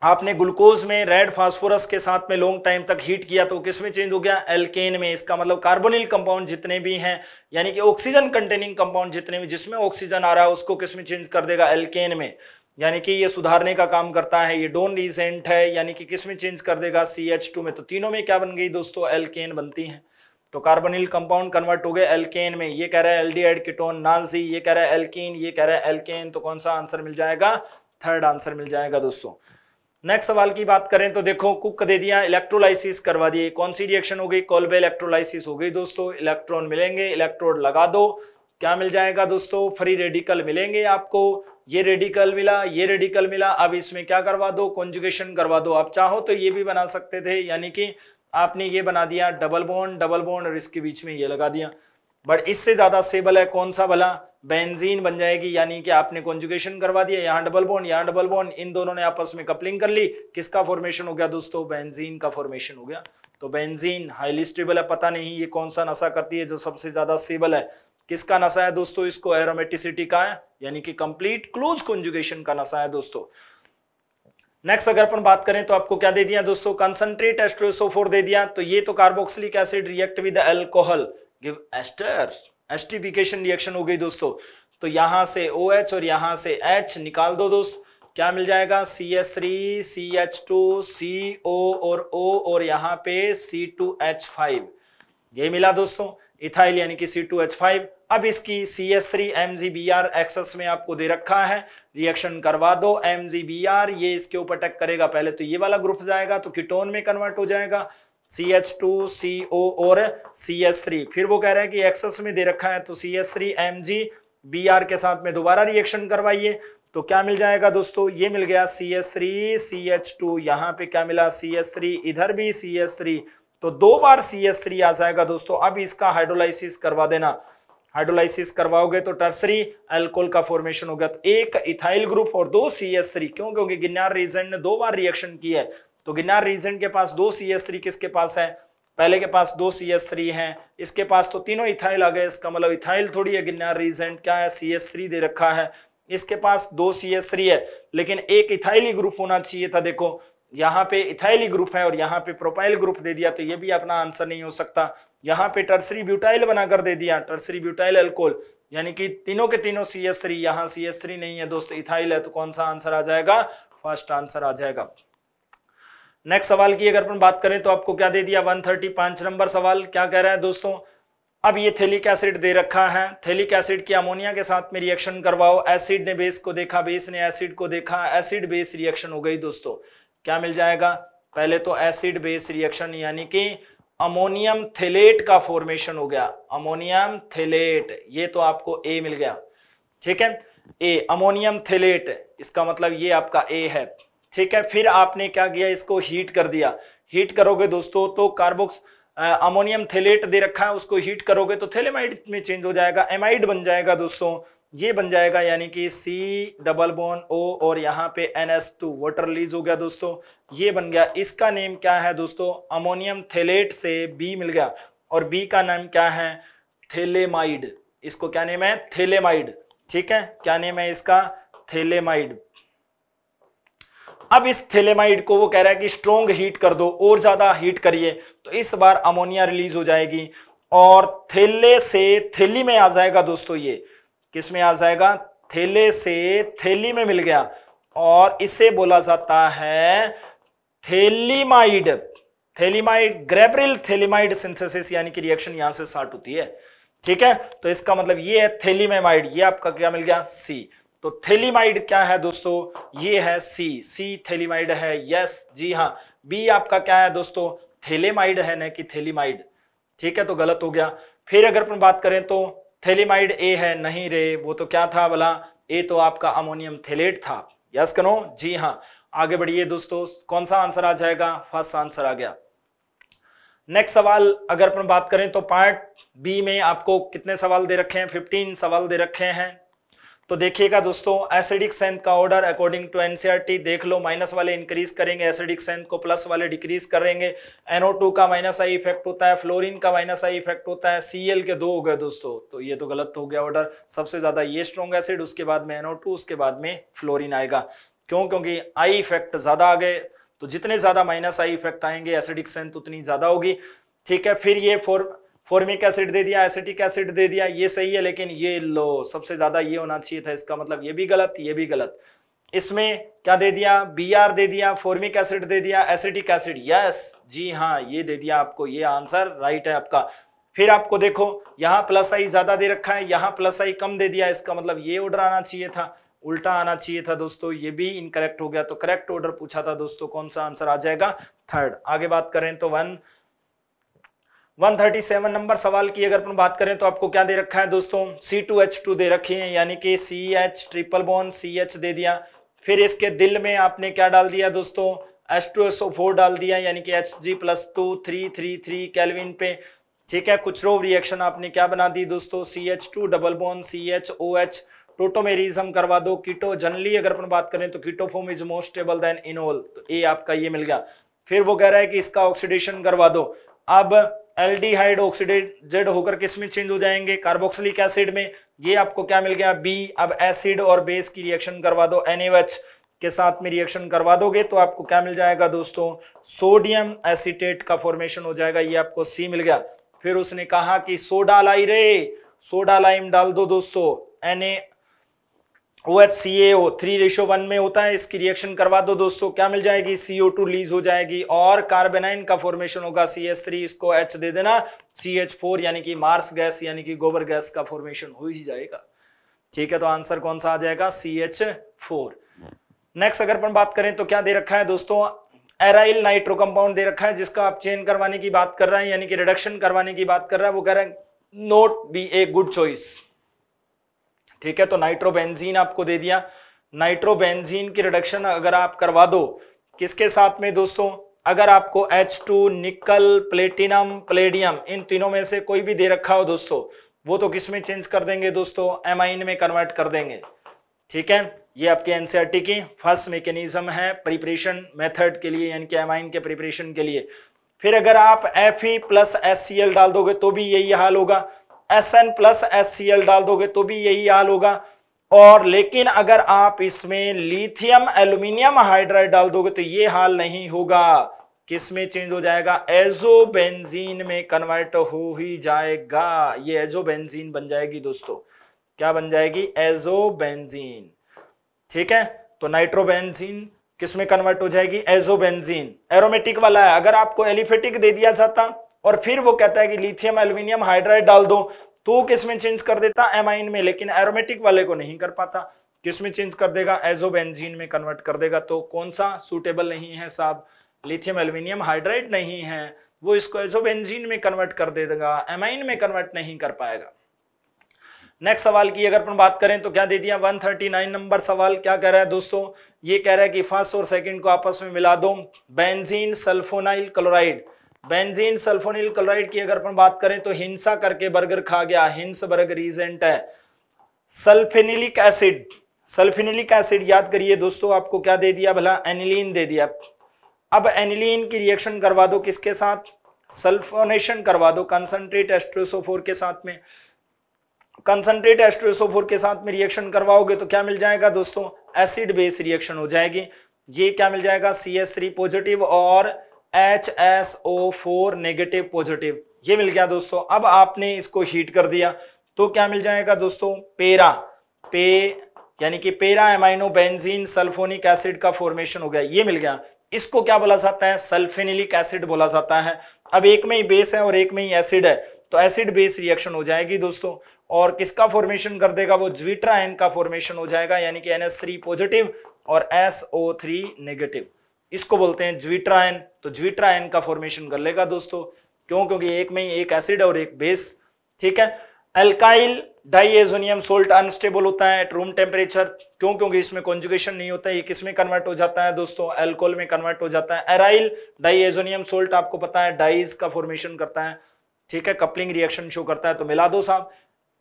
आपने ग्लूकोज में रेड फास्फोरस के साथ में लॉन्ग टाइम तक हीट किया तो किसमें चेंज हो गया एल्केन में इसका मतलब कार्बोनिल कंपाउंड जितने भी हैं यानी कि ऑक्सीजन कंटेनिंग कंपाउंड जितने भी जिसमें ऑक्सीजन आ रहा है उसको किसमें चेंज कर देगा एल्केन में यानी कि ये सुधारने का काम करता है ये डोन रीजेंट है यानी कि किसमें चेंज कर देगा सी एच टू में तो तीनों में क्या बन गई दोस्तों एल्केन बनती है तो कार्बोनिल कंपाउंड कन्वर्ट हो गए एल्केन में ये कह रहा है एल्डिहाइड कीटोन नानसी ये कह रहा है एल्कीन ये कह रहा है एल्केन तो कौन सा आंसर मिल जाएगा थर्ड आंसर मिल जाएगा दोस्तों नेक्स्ट सवाल की बात करें तो देखो कुक दे दिया इलेक्ट्रोलाइसिस करवा दिए कौन सी रिएक्शन हो गई कोलबे इलेक्ट्रोलाइसिस हो गई दोस्तों इलेक्ट्रॉन मिलेंगे इलेक्ट्रोड लगा दो क्या मिल जाएगा दोस्तों फ्री रेडिकल मिलेंगे आपको ये रेडिकल मिला ये रेडिकल मिला अब इसमें क्या करवा दो कॉन्जुकेशन करवा दो आप चाहो तो ये भी बना सकते थे यानी कि आपने ये बना दिया डबल बोन डबल बोन और इसके बीच में ये लगा दिया बट इससे ज़्यादा स्टेबल है कौन सा भला बेंजीन बन जाएगी यानी कि आपने कॉन्जुकेशन करवा दिया यहाँ डबल बोन यहाँ डबल बोन इन दोनों ने आपस में कपलिंग कर ली किसका फॉर्मेशन हो गया दोस्तों बेंजीन का फॉर्मेशन हो गया तो बेंजीन हाईली स्टेबल है पता नहीं ये कौन सा नशा करती है जो सबसे ज़्यादा स्टेबल है किसका नशा है दोस्तों इसको एरोमेटिसिटी का है यानी कि कंप्लीट क्लोज कॉन्जुकेशन का नशा है दोस्तों नेक्स्ट अगर अपन बात करें तो आपको क्या दे दिया दोस्तों कंसनट्रेट एस्ट्रोसोफोर दे दिया तो ये तो carboxylic acid react with alcohol give ester esterification reaction हो गई दोस्तों तो यहां से ओ OH और यहां से एच निकाल दो दोस्त क्या मिल जाएगा C S three C H two C O और ओ और यहाँ पे सी टू एच फाइव ये मिला दोस्तों इथाइल यानी कि सी टू एच फाइव अब इसकी C S three M G B R excess में आपको दे रखा है रिएक्शन करवा दो एम जी बी आर ये इसके ऊपर टक करेगा पहले तो ये वाला ग्रुप जाएगा तो किटोन में कन्वर्ट हो जाएगा सी एच टू सी ओ और सी एस थ्री फिर वो कह रहे हैं कि एक्सेस में दे रखा है तो C S three M G B R के साथ में दोबारा रिएक्शन करवाइए तो क्या मिल जाएगा दोस्तों ये मिल गया C S three C H two यहाँ पे क्या मिला सी एस थ्री इधर भी सी एस थ्री तो दो बार सी एस थ्री आ जाएगा दोस्तों अब इसका हाइड्रोलाइसिस करवा देना हाइड्रोलाइसिस करवाओगे तो टर्सरी अल्कोहल का फॉर्मेशन होगा तो एक इथाइल ग्रुप और दो सी एस थ्री क्यों क्योंकि गिन्नार रीजन ने दो बार रिएक्शन की है तो गिन्नार रीजन के पास दो सी एस थ्री किसके पास है पहले के पास दो सी एस थ्री है इसके पास तो तीनों इथाइल आ गए इसका मतलब इथाइल थोड़ी है गिन्नार रीजन क्या है सी एस थ्री दे रखा है इसके पास दो सी एस थ्री है लेकिन एक इथाइली ग्रुप होना चाहिए था देखो यहाँ पे इथाइली ग्रुप है और यहाँ पे प्रोपाइल ग्रुप दे दिया तो ये भी अपना आंसर नहीं हो सकता यहाँ पे टर्सरी ब्यूटाइल बनाकर दे दिया टर्सरी ब्यूटाइल अल्कोहल यानी कि तीनों के तीनों सी एस थ्री यहाँ सी एस थ्री नहीं है दोस्त इथाइल है तो कौन सा आंसर आ जाएगा फर्स्ट आंसर आ जाएगा नेक्स्ट सवाल की अगर अपन बात करें तो आपको क्या दे दिया 130 पांच नंबर सवाल क्या कह रहा है दोस्तों अब ये थेलिक एसिड दे रखा है थेलिक एसिड की अमोनिया के साथ में रिएक्शन करवाओ एसिड ने बेस को देखा बेस ने एसिड को देखा एसिड बेस रिएक्शन हो गई दोस्तों क्या मिल जाएगा पहले तो एसिड बेस रिएक्शन यानी कि अमोनियम थेलेट का फॉर्मेशन हो गया अमोनियम थेलेट ये तो आपको ए मिल गया ठीक है ए अमोनियम थेलेट इसका मतलब ये आपका ए है ठीक है फिर आपने क्या किया इसको हीट कर दिया हीट करोगे दोस्तों तो कार्बोक्स अमोनियम थेलेट दे रखा है उसको हीट करोगे तो थेलेमाइड में चेंज हो जाएगा एमाइड बन जाएगा दोस्तों ये बन जाएगा यानी कि सी डबल बोन ओ और यहाँ पे N S two water release हो गया दोस्तों ये बन गया इसका नेम क्या है दोस्तों अमोनियम थेलेट से बी मिल गया और बी का नाम क्या है थेलेमाइड इसको क्या नेम है थेलेमाइड ठीक है क्या नेम है इसका थेलेमाइड अब इस थेलेमाइड को वो कह रहा है कि स्ट्रोंग हीट कर दो और ज्यादा हीट करिए तो इस बार अमोनिया रिलीज हो जाएगी और थेले से थैली में आ जाएगा दोस्तों ये किस में आ जाएगा थेले से थैली में मिल गया और इसे बोला जाता है थेलीमाइड थेलीमाइड ग्रेबरिल थेलीमाइड सिंथेसिस यानी कि रिएक्शन यहां से स्टार्ट होती है ठीक है तो इसका मतलब ये है थैलीमेमाइड ये आपका क्या मिल गया सी तो थेलीमाइड क्या है दोस्तों ये है सी सी थेलीमाइड है यस जी हाँ बी आपका क्या है दोस्तों थेलेमाइड है ना कि थेलीमाइड ठीक है तो गलत हो गया फिर अगर अपन बात करें तो थेलीमाइड ए है नहीं रे वो तो क्या था भला ए तो आपका अमोनियम थेलेट था यस करो जी हाँ आगे बढ़िए दोस्तों कौन सा आंसर आ जाएगा फर्स्ट आंसर आ गया नेक्स्ट सवाल अगर अपन बात करें तो पार्ट बी में आपको कितने सवाल दे रखे हैं फिफ्टीन सवाल दे रखे हैं तो देखिएगा दोस्तों एसिडिक सेंथ का ऑर्डर अकॉर्डिंग टू एनसीईआरटी देख लो माइनस वाले इंक्रीज करेंगे एसिडिक सेंथ को प्लस वाले डिक्रीज करेंगे एनओ टू का माइनस आई इफेक्ट होता है फ्लोरीन का माइनस आई इफेक्ट होता है सीएल के दो हो गए दोस्तों तो ये तो गलत हो गया ऑर्डर सबसे ज्यादा ये स्ट्रॉन्ग एसिड उसके बाद में एनओ उसके बाद में फ्लोरिन आएगा क्यों क्योंकि आई इफेक्ट ज़्यादा आ गए तो जितने ज़्यादा माइनस आई इफेक्ट आएंगे एसिडिक सेंथ उतनी ज़्यादा होगी ठीक है फिर ये फोर फॉर्मिक एसिड दे दिया एसिटिक एसिड दे दिया ये सही है लेकिन ये लो सबसे ज़्यादा ये होना चाहिए था इसका मतलब ये भी गलत ये भी गलत इसमें क्या दे दिया बी आर दे दिया फॉर्मिक एसिड दे दिया एसिटिक एसिड यस जी हाँ ये दे दिया आपको ये आंसर राइट है आपका फिर आपको देखो यहाँ प्लस आई ज़्यादा दे रखा है यहाँ प्लस आई कम दे दिया इसका मतलब ये ऑर्डर आना चाहिए था उल्टा आना चाहिए था दोस्तों ये भी इनकरेक्ट हो गया तो करेक्ट ऑर्डर पूछा था दोस्तों कौन सा आंसर आ जाएगा थर्ड आगे बात करें तो वन 137 नंबर सवाल की अगर अपन बात करें तो आपको क्या दे रखा है दोस्तों C2H2 दे रखे हैं यानी कि C H triple bond C H दे दिया फिर इसके दिल में आपने क्या डाल दिया दोस्तों H2SO4 डाल दिया यानी कि H G plus two three three three kelvin पे ठीक है कुछ रो रिएक्शन आपने क्या बना दी दोस्तों C H two double bond C H O H tautomerism करवा दो कीटो जनली अगर अपन बात करें तो keto form is most stable than enol तो ए आपका ये मिल गया फिर वो कह रहा है कि इसका ऑक्सीडेशन करवा दो अब एल्डिहाइड ऑक्सीडेटेड होकर किस में चेंज हो जाएंगे कार्बोक्सिलिक एसिड में ये आपको क्या मिल गया बी अब एसिड और बेस की रिएक्शन करवा दो एनएवएच के साथ में रिएक्शन करवा दोगे तो आपको क्या मिल जाएगा दोस्तों सोडियम एसिटेट का फॉर्मेशन हो जाएगा ये आपको सी मिल गया फिर उसने कहा कि सोडा लाई रे सोडा लाइम डाल दो दोस्तों N O H C A three ratio one में होता है इसकी रिएक्शन करवा दो दोस्तों क्या मिल जाएगी सीओ टू लीज हो जाएगी और कार्बेनाइन का फॉर्मेशन होगा सी एस थ्री इसको एच दे देना सी एच फोर यानी कि मार्स गैस यानी कि गोबर गैस का फॉर्मेशन हो ही जाएगा ठीक है तो आंसर कौन सा आ जाएगा सी एच फोर नेक्स्ट अगर अपन बात करें तो क्या दे रखा है दोस्तों एराइल नाइट्रो कंपाउंड दे रखा है जिसका आप चेंज करवाने की बात कर रहे हैं यानी कि रिडक्शन करवाने की बात कर रहा है वो कह रहे हैं not be a good choice ठीक है तो नाइट्रोबेंजीन आपको दे दिया नाइट्रोबेंजीन की रिडक्शन अगर आप करवा दो किसके साथ में दोस्तों अगर आपको H2 निकल प्लेटिनम प्लेडियम इन तीनों में से कोई भी दे रखा हो दोस्तों वो तो किस में चेंज कर देंगे दोस्तों आइन में कन्वर्ट कर देंगे ठीक है ये आपके एनसीआरटी e की फर्स्ट मैकेनिज्म है प्रिपरेशन मेथड के लिए यानी कि आइन के प्रिपरेशन के लिए फिर अगर आप F E plus S C L डाल दोगे तो भी यही हाल होगा S N plus S C L डाल दोगे तो भी यही हाल होगा और लेकिन अगर आप इसमें लिथियम एल्यूमिनियम हाइड्राइड डाल दोगे तो ये हाल नहीं होगा किस में चेंज हो जाएगा बेंजीन में कन्वर्ट हो ही जाएगा ये बेंजीन बन जाएगी दोस्तों क्या बन जाएगी बेंजीन ठीक है तो नाइट्रोबेंजीन किस में कन्वर्ट हो जाएगी बेंजीन एरोमेटिक वाला है अगर आपको एलिफेटिक दे दिया जाता और फिर वो कहता है कि लिथियम एल्यूमिनियम हाइड्राइड डाल दो तो किस में चेंज कर देता एमाइन में लेकिन एरोमेटिक वाले को नहीं कर पाता किस में चेंज कर देगा एजो बेंजीन में कन्वर्ट कर देगा तो कौन सा सूटेबल नहीं है साहब लिथियम एल्यूमिनियम हाइड्राइड नहीं है वो इसको एजो बेंजीन में कन्वर्ट कर दे देगा एमाइन में कन्वर्ट नहीं कर पाएगा नेक्स्ट सवाल की अगर अपन बात करें तो क्या दे दिया 139 नंबर सवाल क्या कह रहा है दोस्तों ये कह रहा है कि फर्स्ट और सेकंड को आपस में मिला दो benzene sulfonyl chloride benzene sulfonyl chloride की अगर अपन बात करें तो हिंसा करके बर्गर खा गया हिंस बर्ग रीजेंट है सल्फेनिलिक एसिड सल्फेनिलिक एसिड याद करिए दोस्तों आपको क्या दे दिया भला एनिलीन दे दिया अब एनिलीन की रिएक्शन करवा दो किसके साथ सल्फोनेशन करवा दो कंसनट्रेट एस्ट्रोसोफोर के साथ में कंसनट्रेट एस्ट्रोसोफोर के साथ में रिएक्शन करवाओगे तो क्या मिल जाएगा दोस्तों एसिड बेस रिएक्शन हो जाएगी ये क्या मिल जाएगा सी एस थ्री पॉजिटिव और H S O four negative positive ये मिल गया दोस्तों अब आपने इसको हीट कर दिया तो क्या मिल जाएगा दोस्तों पेरा पे यानी कि para amino benzene sulfonic acid का फॉर्मेशन हो गया ये मिल गया इसको क्या बोला जाता है सल्फेनिलिक एसिड बोला जाता है अब एक में ही बेस है और एक में ही एसिड है तो एसिड बेस रिएक्शन हो जाएगी दोस्तों और किसका फॉर्मेशन कर देगा वो ज्विट्राइन का फॉर्मेशन हो जाएगा यानी कि एन पॉजिटिव और एस नेगेटिव इसको बोलते हैं ज्विट्रायन तो ज्विट्रायन का फॉर्मेशन कर लेगा दोस्तों क्यों क्योंकि एक में ही एक एसिड और एक बेस ठीक है अल्काइल डाइएजोनियम सोल्ट अनस्टेबल होता है एट रूम टेम्परेचर क्यों क्योंकि इसमें कॉन्जुगेशन नहीं होता है ये किसमें कन्वर्ट हो जाता है दोस्तों एल्कोहल में कन्वर्ट हो जाता है एराइल डाइएजोनियम सोल्ट आपको पता है डाइज का फॉर्मेशन करता है ठीक है कपलिंग रिएक्शन शो करता है तो मिला दो साहब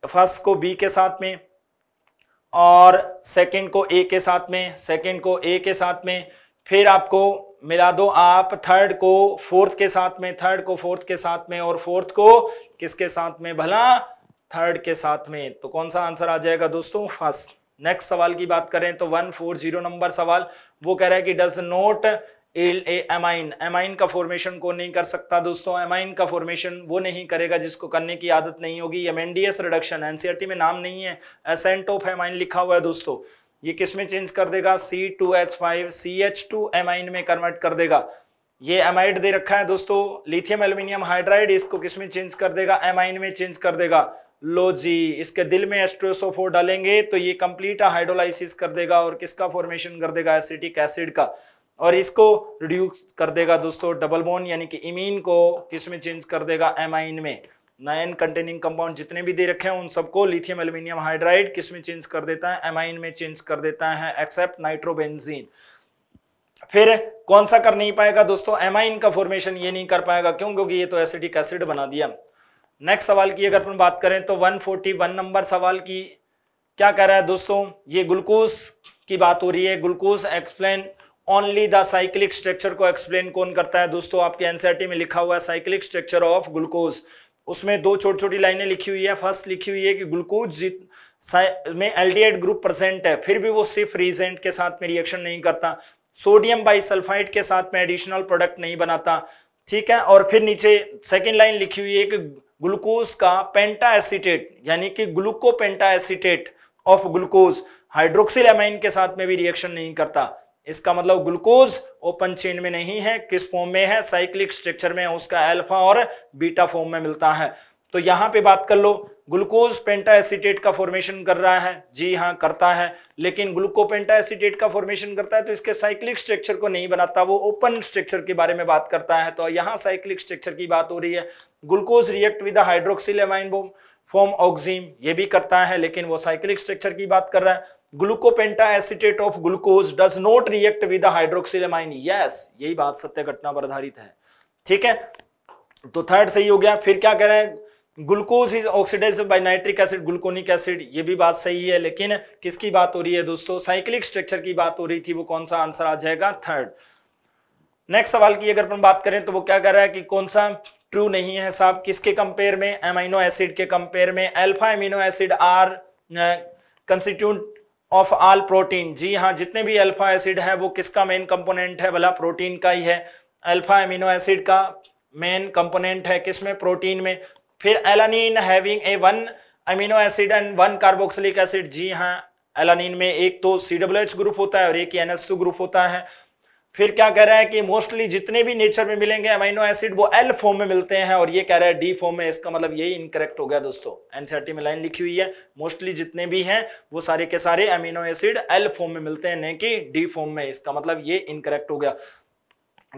फर्स्ट को बी के साथ में और सेकेंड को ए के साथ में सेकेंड को ए के साथ में फिर आपको मिला दो आप थर्ड को फोर्थ के साथ में थर्ड को फोर्थ के साथ में और फोर्थ को किसके साथ में भला थर्ड के साथ में तो कौन सा आंसर आ जाएगा दोस्तों फर्स्ट नेक्स्ट सवाल की बात करें तो वन फोर जीरो नंबर सवाल वो कह रहा है कि डज नोट एमाइन एमाइन का फॉर्मेशन को नहीं कर सकता दोस्तों एमाइन का फॉर्मेशन वो नहीं करेगा जिसको करने की आदत नहीं होगी एमएनडीएस रिडक्शन एनसीआरटी में नाम नहीं है एसेंट ऑफ एमाइन लिखा हुआ है दोस्तों ये किस में चेंज कर देगा C two H five C H two amine में कन्वर्ट कर देगा ये एमाइड दे रखा है दोस्तों लिथियम एल्यूमिनियम हाइड्राइड इसको किस में चेंज कर देगा एमाइन में चेंज कर देगा लो जी इसके दिल में एस्ट्रोसोफोर डालेंगे तो ये कंप्लीट हाइड्रोलाइसिस कर देगा और किसका फॉर्मेशन कर देगा एसिटिक एसिड का और इसको रिड्यूस कर देगा दोस्तों डबल बोन यानी कि इमीन को किस में चेंज कर देगा एमाइन में नाइन कंटेनिंग कंपाउंड जितने भी दे रखे हैं उन सबको लिथियम एल्युमिनियम हाइड्राइड किस में चेंज कर देता है एमाइन में चेंज कर देता है एक्सेप्ट नाइट्रोबेंजीन फिर कौन सा कर नहीं पाएगा दोस्तों एमाइन का फॉर्मेशन ये नहीं कर पाएगा क्यों क्योंकि ये तो एसिडिक एसिड बना दिया नेक्स्ट सवाल की अगर अपन बात करें तो 141 नंबर सवाल की क्या कह रहा है दोस्तों ये ग्लूकोज की बात हो रही है glucose explain only the cyclic structure को एक्सप्लेन कौन करता है दोस्तों आपके एनसीआर e में लिखा हुआ है साइक्लिक स्ट्रक्चर ऑफ ग्लूकोज उसमें दो छोटी छोटी लाइनें लिखी हुई है फर्स्ट लिखी हुई है कि ग्लूकोज में एल ग्रुप प्रेजेंट है फिर भी वो सिर्फ रीजेंट के साथ में रिएक्शन नहीं करता सोडियम बाइसल्फाइड के साथ में एडिशनल प्रोडक्ट नहीं बनाता ठीक है और फिर नीचे सेकेंड लाइन लिखी हुई है कि ग्लूकोज का पेंटा एसिटेट यानी कि gluco penta acetate of glucose hydroxyl amine के साथ में भी रिएक्शन नहीं करता इसका मतलब ग्लूकोज ओपन चेन में नहीं है किस फॉर्म में है साइक्लिक स्ट्रक्चर में उसका एल्फा और बीटा फॉर्म में मिलता है तो यहाँ पे बात कर लो ग्लूकोज पेंटा एसिटेट का फॉर्मेशन कर रहा है जी हाँ करता है लेकिन ग्लूकोपेंटा एसिटेट का फॉर्मेशन करता है तो इसके साइक्लिक स्ट्रक्चर को नहीं बनाता वो ओपन स्ट्रक्चर के बारे में बात करता है तो यहाँ साइक्लिक स्ट्रक्चर की बात हो रही है glucose react with hydroxyl amine बोम फॉर्म ऑक्सिम ये भी करता है लेकिन वो साइक्लिक स्ट्रक्चर की बात कर रहा है gluco penta acetate of glucose does not react with hydroxylamine yes यही बात सत्य घटना पर आधारित है ठीक है तो थर्ड सही हो गया फिर क्या कह रहे हैं glucose is oxidize by nitric acid gluconic acid ये भी बात सही है लेकिन किसकी बात हो रही है दोस्तों साइक्लिक स्ट्रक्चर की बात हो रही थी वो कौन सा आंसर आ जाएगा थर्ड नेक्स्ट सवाल की अगर अपन बात करें तो वो क्या कह रहा है कि कौन सा ट्रू नहीं है साहब किसके कंपेयर में एमाइनो एसिड के कंपेयर में alpha amino acid are constitute of all protein जी हाँ जितने भी अल्फा एसिड है वो किसका मेन कंपोनेंट है भला प्रोटीन का ही है अल्फा एमिनो एसिड का मेन कंपोनेंट है किसमें प्रोटीन में फिर alanine having a one amino acid and one carboxylic acid जी हाँ एलानिन में एक तो सी डब्ल्यू एच ग्रुप होता है और एक एन एस ग्रुप होता है फिर क्या कह रहा है कि मोस्टली जितने भी नेचर में मिलेंगे अमाइनो एसिड वो एल फॉर्म में मिलते हैं और ये कह रहा है डी फॉर्म में इसका मतलब यही इनकरेक्ट हो गया दोस्तों एनसीआरटी e में लाइन लिखी हुई है मोस्टली जितने भी हैं वो सारे के सारे अमीनो एसिड एल फॉर्म में मिलते हैं न कि डी फॉर्म में इसका मतलब ये इनकरेक्ट हो गया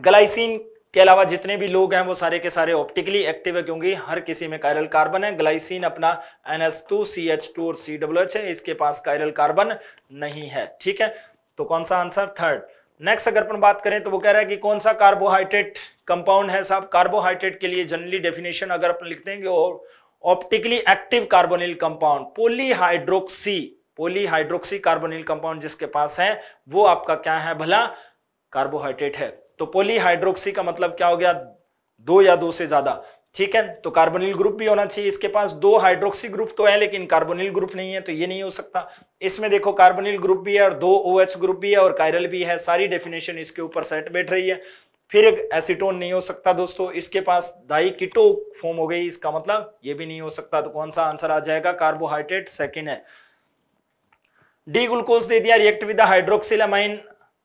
ग्लाइसिन के अलावा जितने भी लोग हैं वो सारे के सारे ऑप्टिकली एक्टिव है क्योंकि हर किसी में कायरल कार्बन है ग्लाइसिन अपना N S two C H two और सी डब्ल्यू एच है इसके पास कायरल कार्बन नहीं है ठीक है तो कौन सा आंसर थर्ड नेक्स्ट अगर अपन बात करें तो वो कह रहा है कि कौन सा कार्बोहाइड्रेट कंपाउंड है साहब कार्बोहाइड्रेट के लिए जनरली डेफिनेशन अगर अपन लिखते हैं कि optically active carbonyl compound polyhydroxy polyhydroxy carbonyl compound जिसके पास है वो आपका क्या है भला कार्बोहाइड्रेट है तो पोलीहाइड्रोक्सी का मतलब क्या हो गया दो या दो से ज्यादा ठीक है तो कार्बोनिल ग्रुप भी होना चाहिए इसके पास दो हाइड्रोक्सी ग्रुप तो है लेकिन कार्बोनिल ग्रुप नहीं है तो ये नहीं हो सकता इसमें देखो कार्बोनिल ग्रुप भी है और दो ओ OH ग्रुप भी है और कायरल भी है सारी डेफिनेशन इसके ऊपर सेट बैठ रही है फिर एक नहीं हो सकता दोस्तों इसके पास दाई किटो फॉर्म हो गई इसका मतलब ये भी नहीं हो सकता तो कौन सा आंसर आ जाएगा कार्बोहाइड्रेट सेकेंड है डी ग्लूकोज दे दिया रिएक्ट विद हाइड्रोक्सिल अमाइन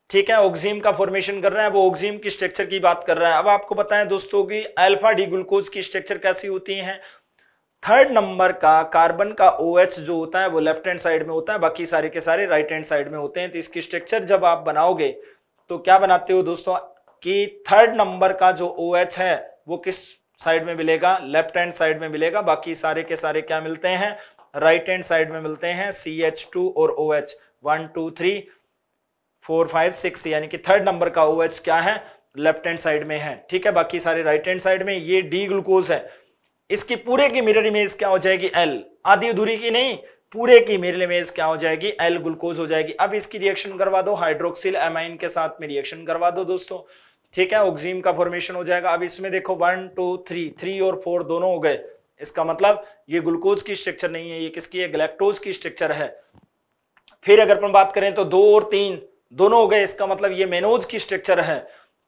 ठीक है ओक्जीम का फॉर्मेशन कर रहे हैं वो ओक्जीम की स्ट्रक्चर की बात कर रहे हैं अब आपको बताएं दोस्तों की अल्फा डी ग्लूकोज की स्ट्रक्चर कैसी होती है थर्ड नंबर का कार्बन का ओ OH जो होता है वो लेफ्ट हैंड साइड में होता है बाकी सारे के सारे राइट हैंड साइड में होते हैं तो इसकी स्ट्रक्चर जब आप बनाओगे तो क्या बनाते हो दोस्तों कि थर्ड नंबर का जो ओ OH है वो किस साइड में मिलेगा लेफ्ट हैंड साइड में मिलेगा बाकी सारे के सारे क्या मिलते हैं राइट हैंड साइड में मिलते हैं सी एच टू और O H one two three four five six यानी कि थर्ड नंबर का ओ OH क्या है लेफ्ट हैंड साइड में है ठीक है बाकी सारे राइट हैंड साइड में ये डी ग्लूकोज है इसकी पूरे की मिरर इमेज क्या हो जाएगी एल आधी अधूरी की नहीं पूरे की मिरर इमेज क्या हो जाएगी एल ग्लूकोज हो जाएगी अब इसकी रिएक्शन करवा दो हाइड्रोक्सिल एमाइन के साथ में रिएक्शन करवा दो दोस्तों ठीक है ऑक्सीम का फॉर्मेशन हो जाएगा अब इसमें देखो वन टू थ्री थ्री और फोर दोनों हो गए इसका मतलब ये ग्लूकोज की स्ट्रक्चर नहीं है ये किसकी है ग्लैक्टोज की स्ट्रक्चर है फिर अगर अपन बात करें तो दो और तीन दोनों हो गए इसका मतलब ये मेनोज की स्ट्रक्चर है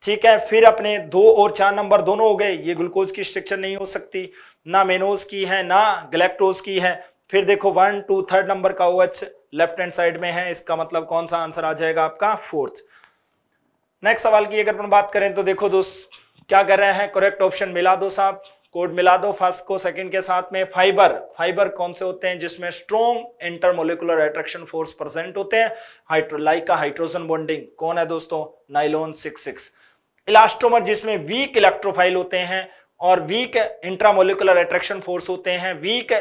ठीक है फिर अपने दो और चार नंबर दोनों हो गए ये ग्लूकोज की स्ट्रक्चर नहीं हो सकती ना मेनोज की है ना गलेक्टोज की है फिर देखो वन टू थर्ड नंबर का O H left hand side में है इसका मतलब कौन सा आंसर आ जाएगा आपका फोर्थ नेक्स्ट सवाल की अगर अपन बात करें तो देखो दोस्त क्या कर रहे हैं करेक्ट ऑप्शन मिला दो साहब कोड मिला दो फर्स्ट को सेकंड के साथ में फाइबर फाइबर कौन से होते हैं जिसमें strong intermolecular attraction force present होते हैं हाइड्रोलाइका हाइड्रोजन बॉन्डिंग कौन है दोस्तों नाइलोन सिक्स सिक्स इलास्ट्रोमर जिसमें वीक इलेक्ट्रोफाइल होते हैं और वीक इंट्रामोलिकुलर अट्रैक्शन फोर्स होते हैं वीक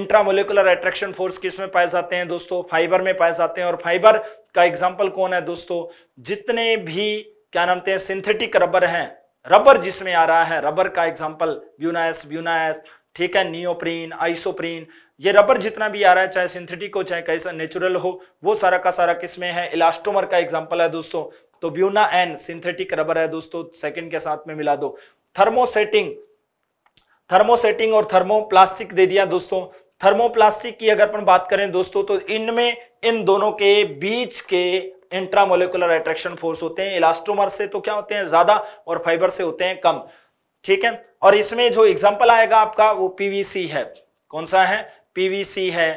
इंट्रामोलिकुलर अट्रैक्शन फोर्स किस में पाए जाते हैं दोस्तों फाइबर में पाए जाते हैं और फाइबर का एग्जाम्पल कौन है दोस्तों जितने भी क्या नामते हैं सिंथेटिक रबर हैं रबर जिसमें आ रहा है रबर का एग्जाम्पल ब्यूनास ब्यूनास ठीक है नियोप्रीन आइसोप्रीन ये रबर जितना भी आ रहा है चाहे सिंथेटिक हो चाहे कैसा नेचुरल हो वो सारा का सारा किसमें है इलास्टोमर का एग्जाम्पल है दोस्तों तो ब्यूना एन सिंथेटिक रबर है दोस्तों सेकंड के साथ में मिला दो थर्मोसेटिंग थर्मोसेटिंग और थर्मोप्लास्टिक दे दिया दोस्तों थर्मोप्लास्टिक की अगर अपन बात करें दोस्तों तो इनमें इन दोनों के बीच के इंट्रामोलिकुलर अट्रैक्शन फोर्स होते हैं इलास्टोमर से तो क्या होते हैं ज्यादा और फाइबर से होते हैं कम ठीक है और इसमें जो एग्जाम्पल आएगा आपका वो पीवीसी है कौन सा है पीवीसी है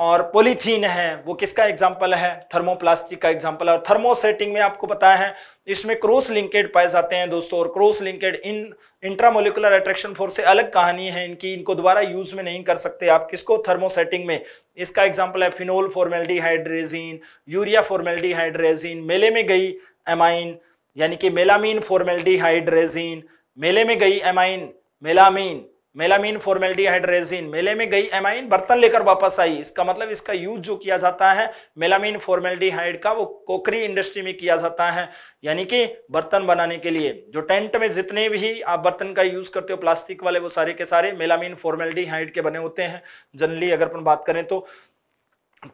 और पॉलीथीन है वो किसका एग्जाम्पल है थर्मोप्लास्टिक का एग्जाम्पल है और थर्मोसेटिंग में आपको पता है इसमें क्रॉस लिंकेड पाए जाते हैं दोस्तों और cross linked in intramolecular attraction force से अलग कहानी है इनकी इनको दोबारा यूज में नहीं कर सकते आप किसको थर्मोसेटिंग में इसका एग्जाम्पल है phenol formaldehyde hydrazine urea formaldehyde hydrazine मेले में गई एमाइन यानी कि मेलामीन फॉर्मेलिटी हाइड्रेजीन मेले में गई amine melamine melamine formaldehyde resin मेले में गई एमाइन बर्तन लेकर वापस आई इसका मतलब इसका यूज जो किया जाता है मेलामीन फॉर्मेल्डिहाइड का वो कोकरी इंडस्ट्री में किया जाता है यानी कि बर्तन बनाने के लिए जो टेंट में जितने भी आप बर्तन का यूज करते हो प्लास्टिक वाले वो सारे के सारे मेलामीन फॉर्मेल्डिहाइड के बने होते हैं जनरली अगर अपन बात करें तो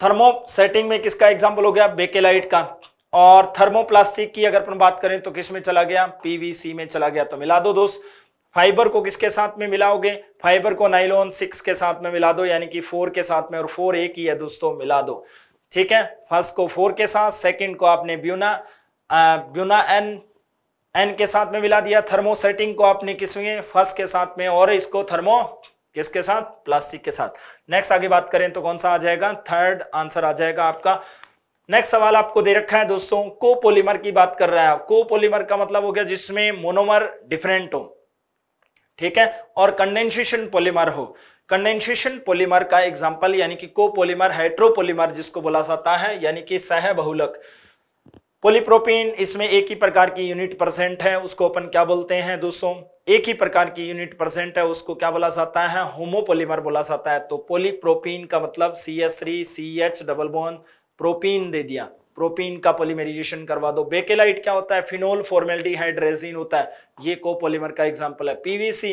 थर्मो सेटिंग में किसका एग्जाम्पल हो गया बेकेलाइट का और थर्मोप्लास्टिक की अगर अपन बात करें तो किस में चला गया पीवीसी में चला गया तो मिला दो दोस्त फाइबर को किसके साथ में मिलाओगे फाइबर को नाइलोन सिक्स के साथ में मिला दो यानी कि फोर के साथ में और फोर एक ही है दोस्तों मिला दो ठीक है फर्स्ट को फोर के साथ सेकंड को आपने buna ah, buna N N के साथ में मिला दिया थर्मोसेटिंग को आपने किसमें फर्स्ट के साथ में और इसको थर्मो किसके साथ प्लास्टिक के साथ नेक्स्ट आगे बात करें तो कौन सा आ जाएगा थर्ड आंसर आ जाएगा आपका नेक्स्ट सवाल आपको दे रखा है दोस्तों को की बात कर रहा है को का मतलब हो गया जिसमें मोनोमर डिफरेंट हो ठीक है और कंडेंसेशन पॉलीमर हो कंडेंसेशन पॉलीमर का एग्जाम्पल यानी कि कोपोलीमर हाइड्रोपोलीमर जिसको बोला जाता है यानी कि सह बहुलक पोलिप्रोपीन इसमें एक ही प्रकार की यूनिट परसेंट है उसको अपन क्या बोलते हैं दोस्तों एक ही प्रकार की यूनिट परसेंट है उसको क्या बोला जाता है होमोपोलीमर बोला जाता है तो पोलिप्रोपीन का मतलब C S three C H double bond propene दे दिया प्रोपीन का पोलिमराइजेशन करवा दो बेकेलाइट क्या होता है फिनोल फॉर्मेल्डिहाइड रेजिन होता है ये को कोपोलीमर का एग्जांपल है पीवीसी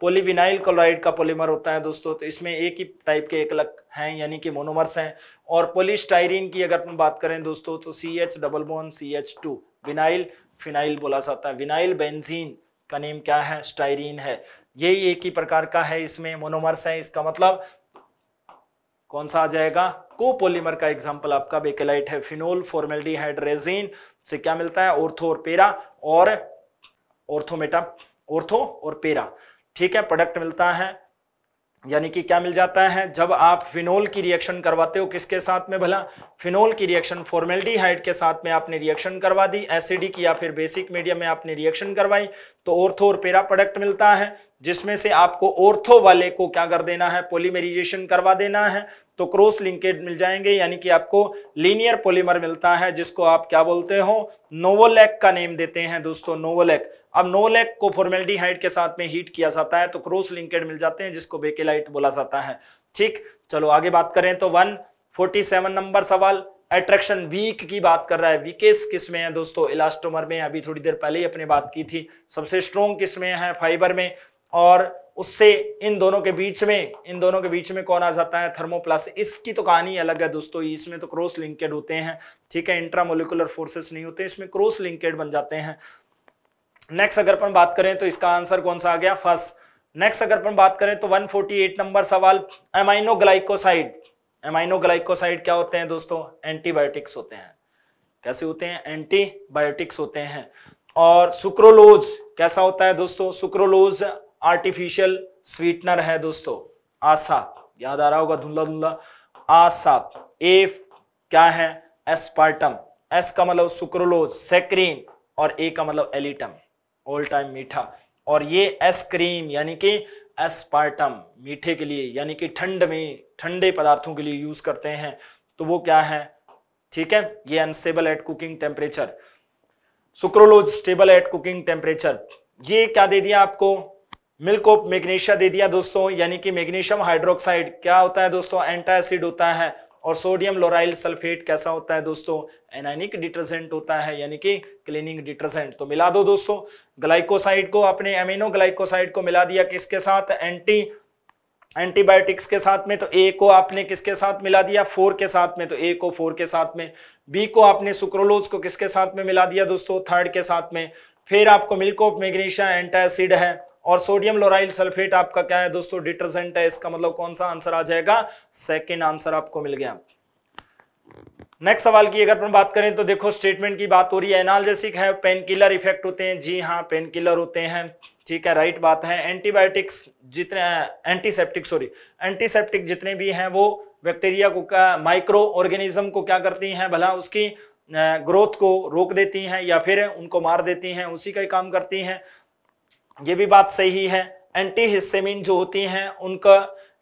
पोलीविनाइल क्लोराइड का पोलीमर होता है दोस्तों तो इसमें एक ही टाइप के एक अलग हैं यानी कि मोनोमर्स हैं और पोलिस्टाइरीन की अगर हम बात करें दोस्तों तो C H double bond C H two vinyl phenyl बोला जाता है विनाइल बेंजीन का नेम क्या है स्टाइरीन है यही एक ही प्रकार का है इसमें मोनोमर्स है इसका मतलब कौन सा आ जाएगा कोपोलीमर का एग्जाम्पल आपका बेकेलाइट है फिनोल फॉर्मेल्डिहाइड रेजिन से क्या मिलता है ऑर्थो और पेरा और ऑर्थोमेटा ऑर्थो और पेरा ठीक है प्रोडक्ट मिलता है यानी कि क्या मिल जाता है जब आप फिनोल की रिएक्शन करवाते हो किसके साथ में भला फिनोल की रिएक्शन फॉर्मेल्डिहाइड के साथ में आपने रिएक्शन करवा दी एसिडिक या फिर बेसिक मीडियम में आपने रिएक्शन करवाई तो ओर्थो और पेरा प्रोडक्ट मिलता है जिसमें से आपको ओर्थो वाले को क्या कर देना है पोलीमेरिजेशन करवा देना है तो क्रॉस लिंकेड मिल जाएंगे यानी कि आपको लीनियर पोलीमर मिलता है जिसको आप क्या बोलते हो नोवोलैक का नेम देते हैं दोस्तों नोवोलैक अब नोलेक को फॉर्मेलिटी हाइट के साथ में हीट किया जाता है तो क्रॉस लिंकेड मिल जाते हैं जिसको बेकेलाइट बोला जाता है ठीक चलो आगे बात करें तो वन फोर्टी सेवन नंबर सवाल एट्रैक्शन वीक की बात कर रहा है वीकेस किस में है दोस्तों इलास्टोमर में अभी थोड़ी देर पहले ही अपने बात की थी सबसे स्ट्रोंग किस में है फाइबर में और उससे इन दोनों के बीच में इन दोनों के बीच में कौन आ जाता है थर्मोप्लास इसकी तो कहानी अलग है दोस्तों इसमें तो क्रॉस लिंकेड होते हैं ठीक है इंट्रामोलिकुलर फोर्सेस नहीं होते इसमें क्रॉस लिंकेड बन जाते हैं नेक्स्ट अगर अपन बात करें तो इसका आंसर कौन सा आ गया फर्स्ट नेक्स्ट अगर अपन बात करें तो 148 नंबर सवाल एमाइनो ग्लाइकोसाइड एमाइनो ग्लाइकोसाइड क्या होते हैं दोस्तों एंटीबायोटिक्स होते हैं कैसे होते हैं एंटीबायोटिक्स होते हैं और सुक्रोलोज कैसा होता है दोस्तों सुक्रोलोज आर्टिफिशियल स्वीटनर है दोस्तों आसाप याद आ रहा होगा धुंधला धुंधला आसाप एफ क्या है एस्पार्टम एस का मतलब सुक्रोलोज सेक्रीन और ए का मतलब एलिटम ऑल टाइम मीठा और ये एस क्रीम यानी कि एस्पार्टम मीठे के लिए यानी कि ठंड में ठंडे पदार्थों के लिए यूज करते हैं तो वो क्या है ठीक है ये unstable at cooking temperature sucralose stable at cooking temperature ये क्या दे दिया आपको मिल्क ऑफ मैग्नीशिया दे दिया दोस्तों यानी कि मैग्नीशियम हाइड्रोक्साइड क्या होता है दोस्तों एंटा एसिड होता है और सोडियम लोराइल सल्फेट कैसा होता है दोस्तों एनाइनिक डिटर्जेंट होता है यानी कि क्लीनिंग डिटर्जेंट तो मिला दो दोस्तों ग्लाइकोसाइड को अपने एमिनो ग्लाइकोसाइड को मिला दिया किसके साथ एंटी एंटीबायोटिक्स के साथ में तो ए को आपने किसके साथ मिला दिया फोर के साथ में तो ए को फोर के साथ में बी को आपने सुक्रोलोज को किसके साथ में मिला दिया दोस्तों थर्ड के साथ में फिर आपको मिल्क ऑफ मैग्नीशिया एंटासिड है और सोडियम लोराइल सल्फेट आपका क्या है दोस्तों डिटर्जेंट है इसका मतलब कौन सा आंसर आ जाएगा सेकेंड आंसर आपको मिल गया नेक्स्ट सवाल की अगर बात करें तो देखो स्टेटमेंट की बात हो रही है एनालजेसिक है पेन किलर इफेक्ट होते हैं जी हाँ पेन किलर होते हैं ठीक है राइट बात है एंटीबायोटिक्स जितने एंटीसेप्टिक सॉरी एंटीसेप्टिक जितने भी हैं वो बैक्टीरिया को क्या माइक्रो ऑर्गेनिज्म को क्या करती हैं भला उसकी ग्रोथ को रोक देती हैं या फिर उनको मार देती हैं उसी का ही काम करती हैं ये भी बात सही है एंटी हिस्सेमिन जो होती हैं उनका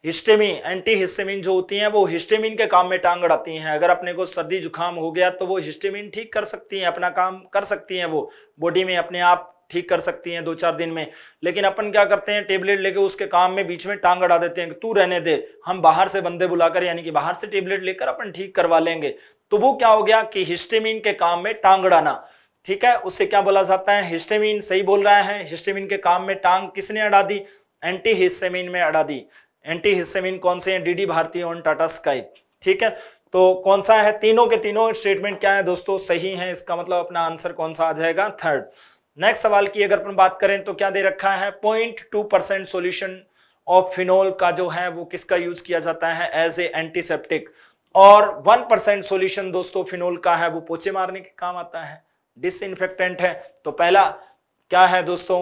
हिस्टेमिन एंटी हिस्सेमिन जो होती हैं वो हिस्टेमिन के काम में टांग अड़ाती हैं अगर अपने को सर्दी जुकाम हो गया तो वो हिस्टेमिन ठीक कर सकती हैं अपना काम कर सकती हैं वो बॉडी में अपने आप ठीक कर सकती हैं दो चार दिन में लेकिन अपन क्या करते हैं टेबलेट लेके उसके काम में बीच में टांग अड़ा देते हैं तू रहने दे हम बाहर से बंदे बुलाकर यानी कि बाहर से टेबलेट लेकर अपन ठीक करवा लेंगे तो वो क्या हो गया कि हिस्टेमिन के काम में टांग अड़ाना ठीक है उससे क्या बोला जाता है हिस्टेमिन सही बोल रहा है हिस्टेमिन के काम में टांग किसने अड़ा दी एंटी हिस्सेमिन में अड़ा दी एंटी हिस्सेमिन कौन से हैं DD Bharati on Tata Sky ठीक है तो कौन सा है तीनों के तीनों स्टेटमेंट क्या है दोस्तों सही है इसका मतलब अपना आंसर कौन सा आ जाएगा थर्ड नेक्स्ट सवाल की अगर अपन बात करें तो क्या दे रखा है point two percent solution of phenol का जो है वो किसका यूज किया जाता है एज ए एंटीसेप्टिक और वन परसेंट सोल्यूशन दोस्तों फिनोल का है वो पोचे मारने के काम आता है डिसइनफेक्टेंट है तो पहला क्या है दोस्तों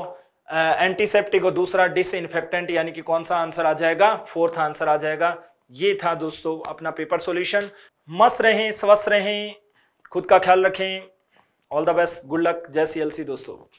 एंटीसेप्टिक और दूसरा डिसइनफेक्टेंट यानी कि कौन सा आंसर आ जाएगा फोर्थ आंसर आ जाएगा ये था दोस्तों अपना पेपर सॉल्यूशन मस्त रहें स्वस्थ रहें खुद का ख्याल रखें all the best good luck जय सी दोस्तों